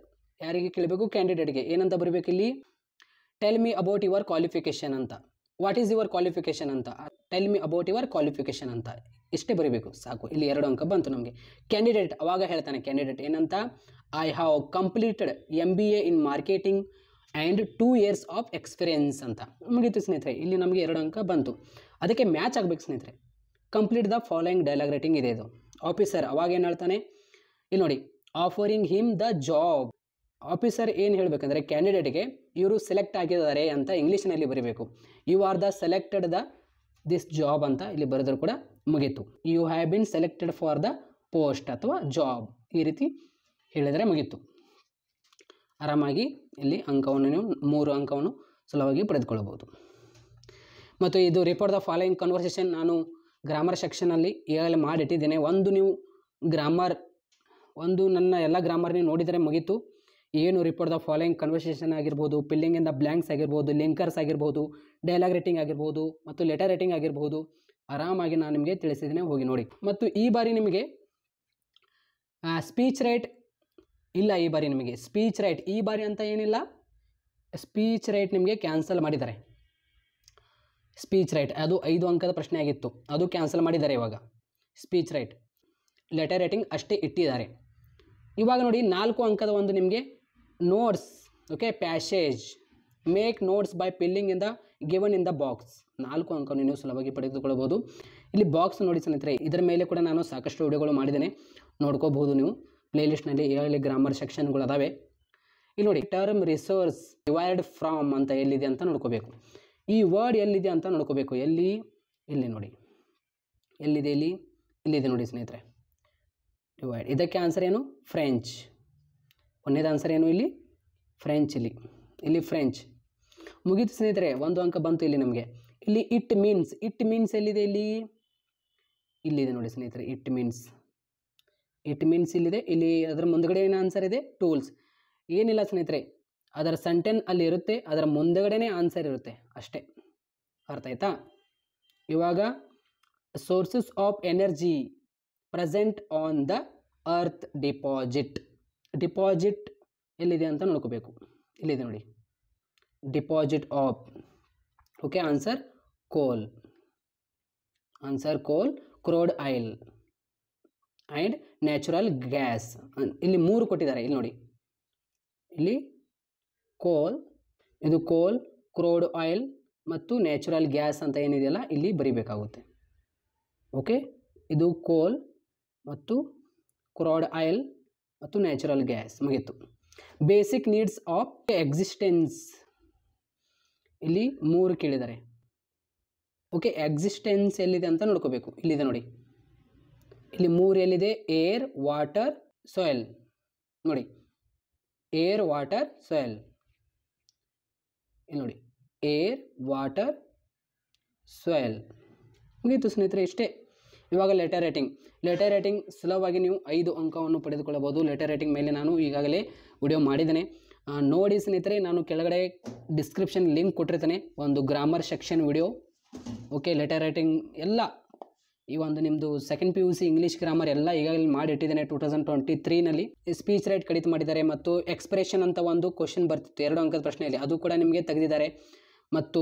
ಯಾರಿಗೆ ಕೇಳಬೇಕು ಕ್ಯಾಂಡಿಡೇಟ್ಗೆ ಏನಂತ ಬರಬೇಕು ಇಲ್ಲಿ tell me about your qualification ಅಂತ ವಾಟ್ ಈಸ್ ಯುವರ್ ಕ್ವಾಲಿಫಿಕೇಷನ್ ಅಂತ tell me about your qualification ಅಂತ ಇಷ್ಟೇ ಬರೀಬೇಕು ಸಾಕು ಇಲ್ಲಿ ಎರಡು ಅಂಕ ಬಂತು ನಮಗೆ ಕ್ಯಾಂಡಿಡೇಟ್ ಅವಾಗ ಹೇಳ್ತಾನೆ ಕ್ಯಾಂಡಿಡೇಟ್ ಏನಂತ I have completed M B A in marketing and two years of experience ಅಂತ ಮುಗೀತು ಸ್ನೇಹಿತರೆ ಇಲ್ಲಿ ನಮಗೆ ಎರಡು ಅಂಕ ಬಂತು ಅದಕ್ಕೆ ಮ್ಯಾಚ್ ಆಗಬೇಕು ಸ್ನೇಹಿತರೆ complete the following dialogue writing ಇದೆ ಇದು ಆಫೀಸರ್ ಅವಾಗ ಏನು ಹೇಳ್ತಾನೆ ಇಲ್ಲಿ ನೋಡಿ offering him the job officer ಏನು ಹೇಳಬೇಕಂದ್ರೆ ಕ್ಯಾಂಡಿಡೇಟ್ಗೆ ಇವರು ಸೆಲೆಕ್ಟ್ ಆಗಿದ್ದಾರೆ ಅಂತ ಇಂಗ್ಲೀಷ್ನಲ್ಲಿ ಬರೀಬೇಕು you are the selected the this job ಅಂತ ಇಲ್ಲಿ ಬರೆದರೂ ಕೂಡ ಮುಗೀತು you have been selected for the post ಅಥವಾ ಜಾಬ್ ಈ ರೀತಿ ಹೇಳಿದರೆ ಮುಗೀತು ಆರಾಮಾಗಿ ಇಲ್ಲಿ ಅಂಕವನ್ನು ನೀವು ಮೂರು ಅಂಕವನ್ನು ಸುಲಭವಾಗಿ ಪಡೆದುಕೊಳ್ಳಬಹುದು ಮತ್ತು ಇದು ರಿಪೋರ್ಟ್ ದ ಫಾಲೋಯಿಂಗ್ ಕನ್ವರ್ಸೇಷನ್ ನಾನು ಗ್ರಾಮರ್ ಸೆಕ್ಷನಲ್ಲಿ ಈಗಾಗಲೇ ಮಾಡಿಟ್ಟಿದ್ದೇನೆ ಒಂದು ನೀವು ಗ್ರಾಮರ್ ಒಂದು ನನ್ನ ಎಲ್ಲ ಗ್ರಾಮರ್ನೇ ನೋಡಿದರೆ ಮುಗೀತು ಏನು ರಿಪೋರ್ಟ್ ದ ಫಾಲೋಯಿಂಗ್ ಕನ್ವರ್ಸೇಷನ್ ಆಗಿರ್ಬೋದು ಪಿಲ್ಲಿಂಗ್ ಇಂದ ಬ್ಲ್ಯಾಂಕ್ಸ್ ಆಗಿರ್ಬೋದು ಲಿಂಕರ್ಸ್ ಆಗಿರ್ಬೋದು ಡೈಲಾಗ್ ರೇಟಿಂಗ್ ಆಗಿರ್ಬೋದು ಮತ್ತು ಲೆಟರ್ ರೇಟಿಂಗ್ ಆಗಿರ್ಬೋದು ಆರಾಮಾಗಿ ನಾನು ನಿಮಗೆ ತಿಳಿಸಿದ್ದೀನಿ ಹೋಗಿ ನೋಡಿ ಮತ್ತು ಈ ಬಾರಿ ನಿಮಗೆ ಸ್ಪೀಚ್ ರೈಟ್ ಇಲ್ಲ ಈ ಬಾರಿ ನಿಮಗೆ ಸ್ಪೀಚ್ ರೈಟ್ ಈ ಬಾರಿ ಅಂತ ಏನಿಲ್ಲ ಸ್ಪೀಚ್ ರೈಟ್ ನಿಮಗೆ ಕ್ಯಾನ್ಸಲ್ ಮಾಡಿದ್ದಾರೆ ಸ್ಪೀಚ್ ರೈಟ್ ಅದು ಐದು ಅಂಕದ ಪ್ರಶ್ನೆ ಆಗಿತ್ತು ಅದು ಕ್ಯಾನ್ಸಲ್ ಮಾಡಿದ್ದಾರೆ ಇವಾಗ ಸ್ಪೀಚ್ ರೈಟ್ ಲೆಟರ್ ರೈಟಿಂಗ್ ಅಷ್ಟೇ ಇಟ್ಟಿದ್ದಾರೆ ಇವಾಗ ನೋಡಿ ನಾಲ್ಕು ಅಂಕದ ಒಂದು ನಿಮಗೆ notes okay passage make notes by filling in the given in the box ನಾಲ್ಕು ಅಂಕವನ್ನು ನೀವು ಸುಲಭವಾಗಿ ಪಡೆದುಕೊಳ್ಳಬಹುದು ಇಲ್ಲಿ ಬಾಕ್ಸ್ ನೋಡಿ ಸ್ನೇಹಿತರೆ ಇದರ ಮೇಲೆ ಕೂಡ ನಾನು ಸಾಕಷ್ಟು ವೀಡಿಯೋಗಳು ಮಾಡಿದ್ದೇನೆ ನೋಡ್ಕೋಬಹುದು ನೀವು ಪ್ಲೇಲಿಸ್ಟ್ನಲ್ಲಿ ಏಳು ಗ್ರಾಮರ್ ಸೆಕ್ಷನ್ಗಳು ಅದಾವೆ ಇಲ್ಲಿ ನೋಡಿ ಟರ್ಮ್ ರಿಸೋರ್ಸ್ ಡಿವೈರ್ಡ್ ಫ್ರಾಮ್ ಅಂತ ಎಲ್ಲಿದೆ ಅಂತ ನೋಡ್ಕೋಬೇಕು ಈ ವರ್ಡ್ ಎಲ್ಲಿದೆ ಅಂತ ನೋಡ್ಕೋಬೇಕು ಎಲ್ಲಿ ಇಲ್ಲಿ ನೋಡಿ ಎಲ್ಲಿದೆ ಇಲ್ಲಿ ಇಲ್ಲಿದೆ ನೋಡಿ ಸ್ನೇಹಿತರೆ ಡಿವೈಡ್ ಇದಕ್ಕೆ ಆನ್ಸರ್ ಏನು ಫ್ರೆಂಚ್ ಒಂದೇದು ಆನ್ಸರ್ ಏನು ಇಲ್ಲಿ ಫ್ರೆಂಚ್ ಇಲ್ಲಿ ಇಲ್ಲಿ ಫ್ರೆಂಚ್ ಮುಗಿತು ಸ್ನೇಹಿತರೆ ಒಂದು ಅಂಕ ಬಂತು ಇಲ್ಲಿ ನಮಗೆ ಇಲ್ಲಿ ಇಟ್ ಮೀನ್ಸ್ ಇಟ್ ಮೀನ್ಸ್ ಎಲ್ಲಿದೆ ಇಲ್ಲಿ ಇಲ್ಲಿದೆ ನೋಡಿ ಸ್ನೇಹಿತರೆ ಇಟ್ ಮೀನ್ಸ್ ಇಟ್ ಮೀನ್ಸ್ ಇಲ್ಲಿದೆ ಇಲ್ಲಿ ಅದರ ಮುಂದಗಡೆ ಏನು ಆನ್ಸರ್ ಇದೆ ಟೂಲ್ಸ್ ಏನಿಲ್ಲ ಸ್ನೇಹಿತರೆ ಅದರ ಸೆಂಟೆನ್ ಅಲ್ಲಿ ಇರುತ್ತೆ ಅದರ ಮುಂದಗಡೆನೇ ಆನ್ಸರ್ ಇರುತ್ತೆ ಅಷ್ಟೇ ಅರ್ಥ ಆಯ್ತಾ ಇವಾಗ sources of energy present on the earth deposit deposit ಎಲ್ಲಿದೆ ಅಂತ ನೋಡ್ಕೋಬೇಕು ಇಲ್ಲಿದೆ ನೋಡಿ deposit of okay answer coal answer coal crude oil and natural gas ಇಲ್ಲಿ ಮೂರು ಕೊಟ್ಟಿದ್ದಾರೆ ಇಲ್ಲಿ ನೋಡಿ ಇಲ್ಲಿ ಕೋಲ್ ಇದು ಕೋಲ್ ಕ್ರೋಡ್ ಆಯಿಲ್ ಮತ್ತು ನ್ಯಾಚುರಲ್ ಗ್ಯಾಸ್ ಅಂತ ಏನಿದೆಯಲ್ಲ ಇಲ್ಲಿ ಬರಿಬೇಕಾಗುತ್ತೆ ಓಕೆ ಇದು ಕೋಲ್ ಮತ್ತು ಕ್ರಾಡ್ ಆಯಿಲ್ ಮತ್ತು ನ್ಯಾಚುರಲ್ ಗ್ಯಾಸ್ ಮುಗಿತು ಬೇಸಿಕ್ ನೀಡ್ಸ್ ಆಫ್ ಎಕ್ಸಿಸ್ಟೆನ್ಸ್ ಇಲ್ಲಿ ಮೂರು ಕೇಳಿದ್ದಾರೆ ಓಕೆ ಎಕ್ಸಿಸ್ಟೆನ್ಸ್ ಎಲ್ಲಿದೆ ಅಂತ ನೋಡ್ಕೋಬೇಕು ಇಲ್ಲಿದೆ ನೋಡಿ ಇಲ್ಲಿ ಮೂರು ಎಲ್ಲಿದೆ ಏರ್ ವಾಟರ್ ಸೋಯಲ್ ನೋಡಿ ಏರ್ ವಾಟರ್ ಸೋಯಲ್ ಇಲ್ಲಿ ನೋಡಿ ಏರ್ ವಾಟರ್ ಸೋಯಲ್ ಮುಗೀತು ಸ್ನೇಹಿತರೆ ಇಷ್ಟೇ ಇವಾಗ ಲೆಟರ್ ರೈಟಿಂಗ್ ಲೆಟರ್ ರೈಟಿಂಗ್ ಸುಲಭವಾಗಿ ನೀವು ಐದು ಅಂಕವನ್ನು ಪಡೆದುಕೊಳ್ಳಬಹುದು ಲೆಟರ್ ರೈಟಿಂಗ್ ಮೇಲೆ ನಾನು ಈಗಾಗಲೇ ವಿಡಿಯೋ ಮಾಡಿದ್ದೇನೆ ನೋಡಿ ಸ್ನೇಹಿತರೆ ನಾನು ಕೆಳಗಡೆ ಡಿಸ್ಕ್ರಿಪ್ಷನ್ ಲಿಂಕ್ ಕೊಟ್ಟಿರ್ತೇನೆ ಒಂದು grammar section video okay letter writing ಎಲ್ಲ ಈ ಒಂದು ನಿಮ್ಮದು second P U C English grammar ಎಲ್ಲ ಈಗಾಗಲೇ ಮಾಡಿಟ್ಟಿದ್ದೇನೆ ಟೂ ತೌಸಂಡ್ ಟ್ವೆಂಟಿ ತ್ರೀನಲ್ಲಿ ಸ್ಪೀಚ್ ರೈಟ್ ಕಡಿತ ಮಾಡಿದ್ದಾರೆ ಮತ್ತು ಎಕ್ಸ್ಪ್ರೆಷನ್ ಅಂತ ಒಂದು ಕ್ವಶನ್ ಬರ್ತಿತ್ತು ಎರಡು ಅಂಕದ ಪ್ರಶ್ನೆಯಲ್ಲಿ ಅದು ಕೂಡ ನಿಮಗೆ ತೆಗೆದಿದ್ದಾರೆ ಮತ್ತು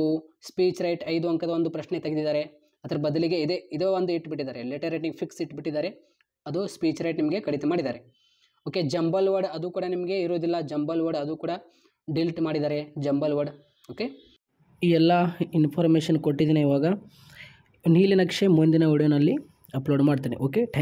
ಸ್ಪೀಚ್ ರೈಟ್ ಐದು ಅಂಕದ ಒಂದು ಪ್ರಶ್ನೆ ತೆಗೆದಿದ್ದಾರೆ ಅದರ ಬದಲಿಗೆ ಇದೇ ಇದೋ ಒಂದು ಇಟ್ಬಿಟ್ಟಿದ್ದಾರೆ ಲೆಟರ್ ರೈಟಿಂಗ್ ಫಿಕ್ಸ್ ಇಟ್ಬಿಟ್ಟಿದ್ದಾರೆ ಅದು ಸ್ಪೀಚ್ ರೈಟ್ ನಿಮಗೆ ಕಡಿತ ಮಾಡಿದ್ದಾರೆ ಓಕೆ ಜಂಬಲ್ ವರ್ಡ್ ಅದು ಕೂಡ ನಿಮಗೆ ಇರೋದಿಲ್ಲ ಜಂಬಲ್ ವರ್ಡ್ ಅದು ಕೂಡ ಡಿಲ್ಟ್ ಮಾಡಿದ್ದಾರೆ ಜಂಬಲ್ ವರ್ಡ್ ಓಕೆ ಈ ಎಲ್ಲ ಇನ್ಫಾರ್ಮೇಷನ್ ಕೊಟ್ಟಿದ್ದೀನಿ ಇವಾಗ ನೀಲಿನಕ್ಷೆ ಮುಂದಿನ ವಿಡಿಯೋನಲ್ಲಿ ಅಪ್ಲೋಡ್ ಮಾಡ್ತೇನೆ ಓಕೆ ಥ್ಯಾಂಕ್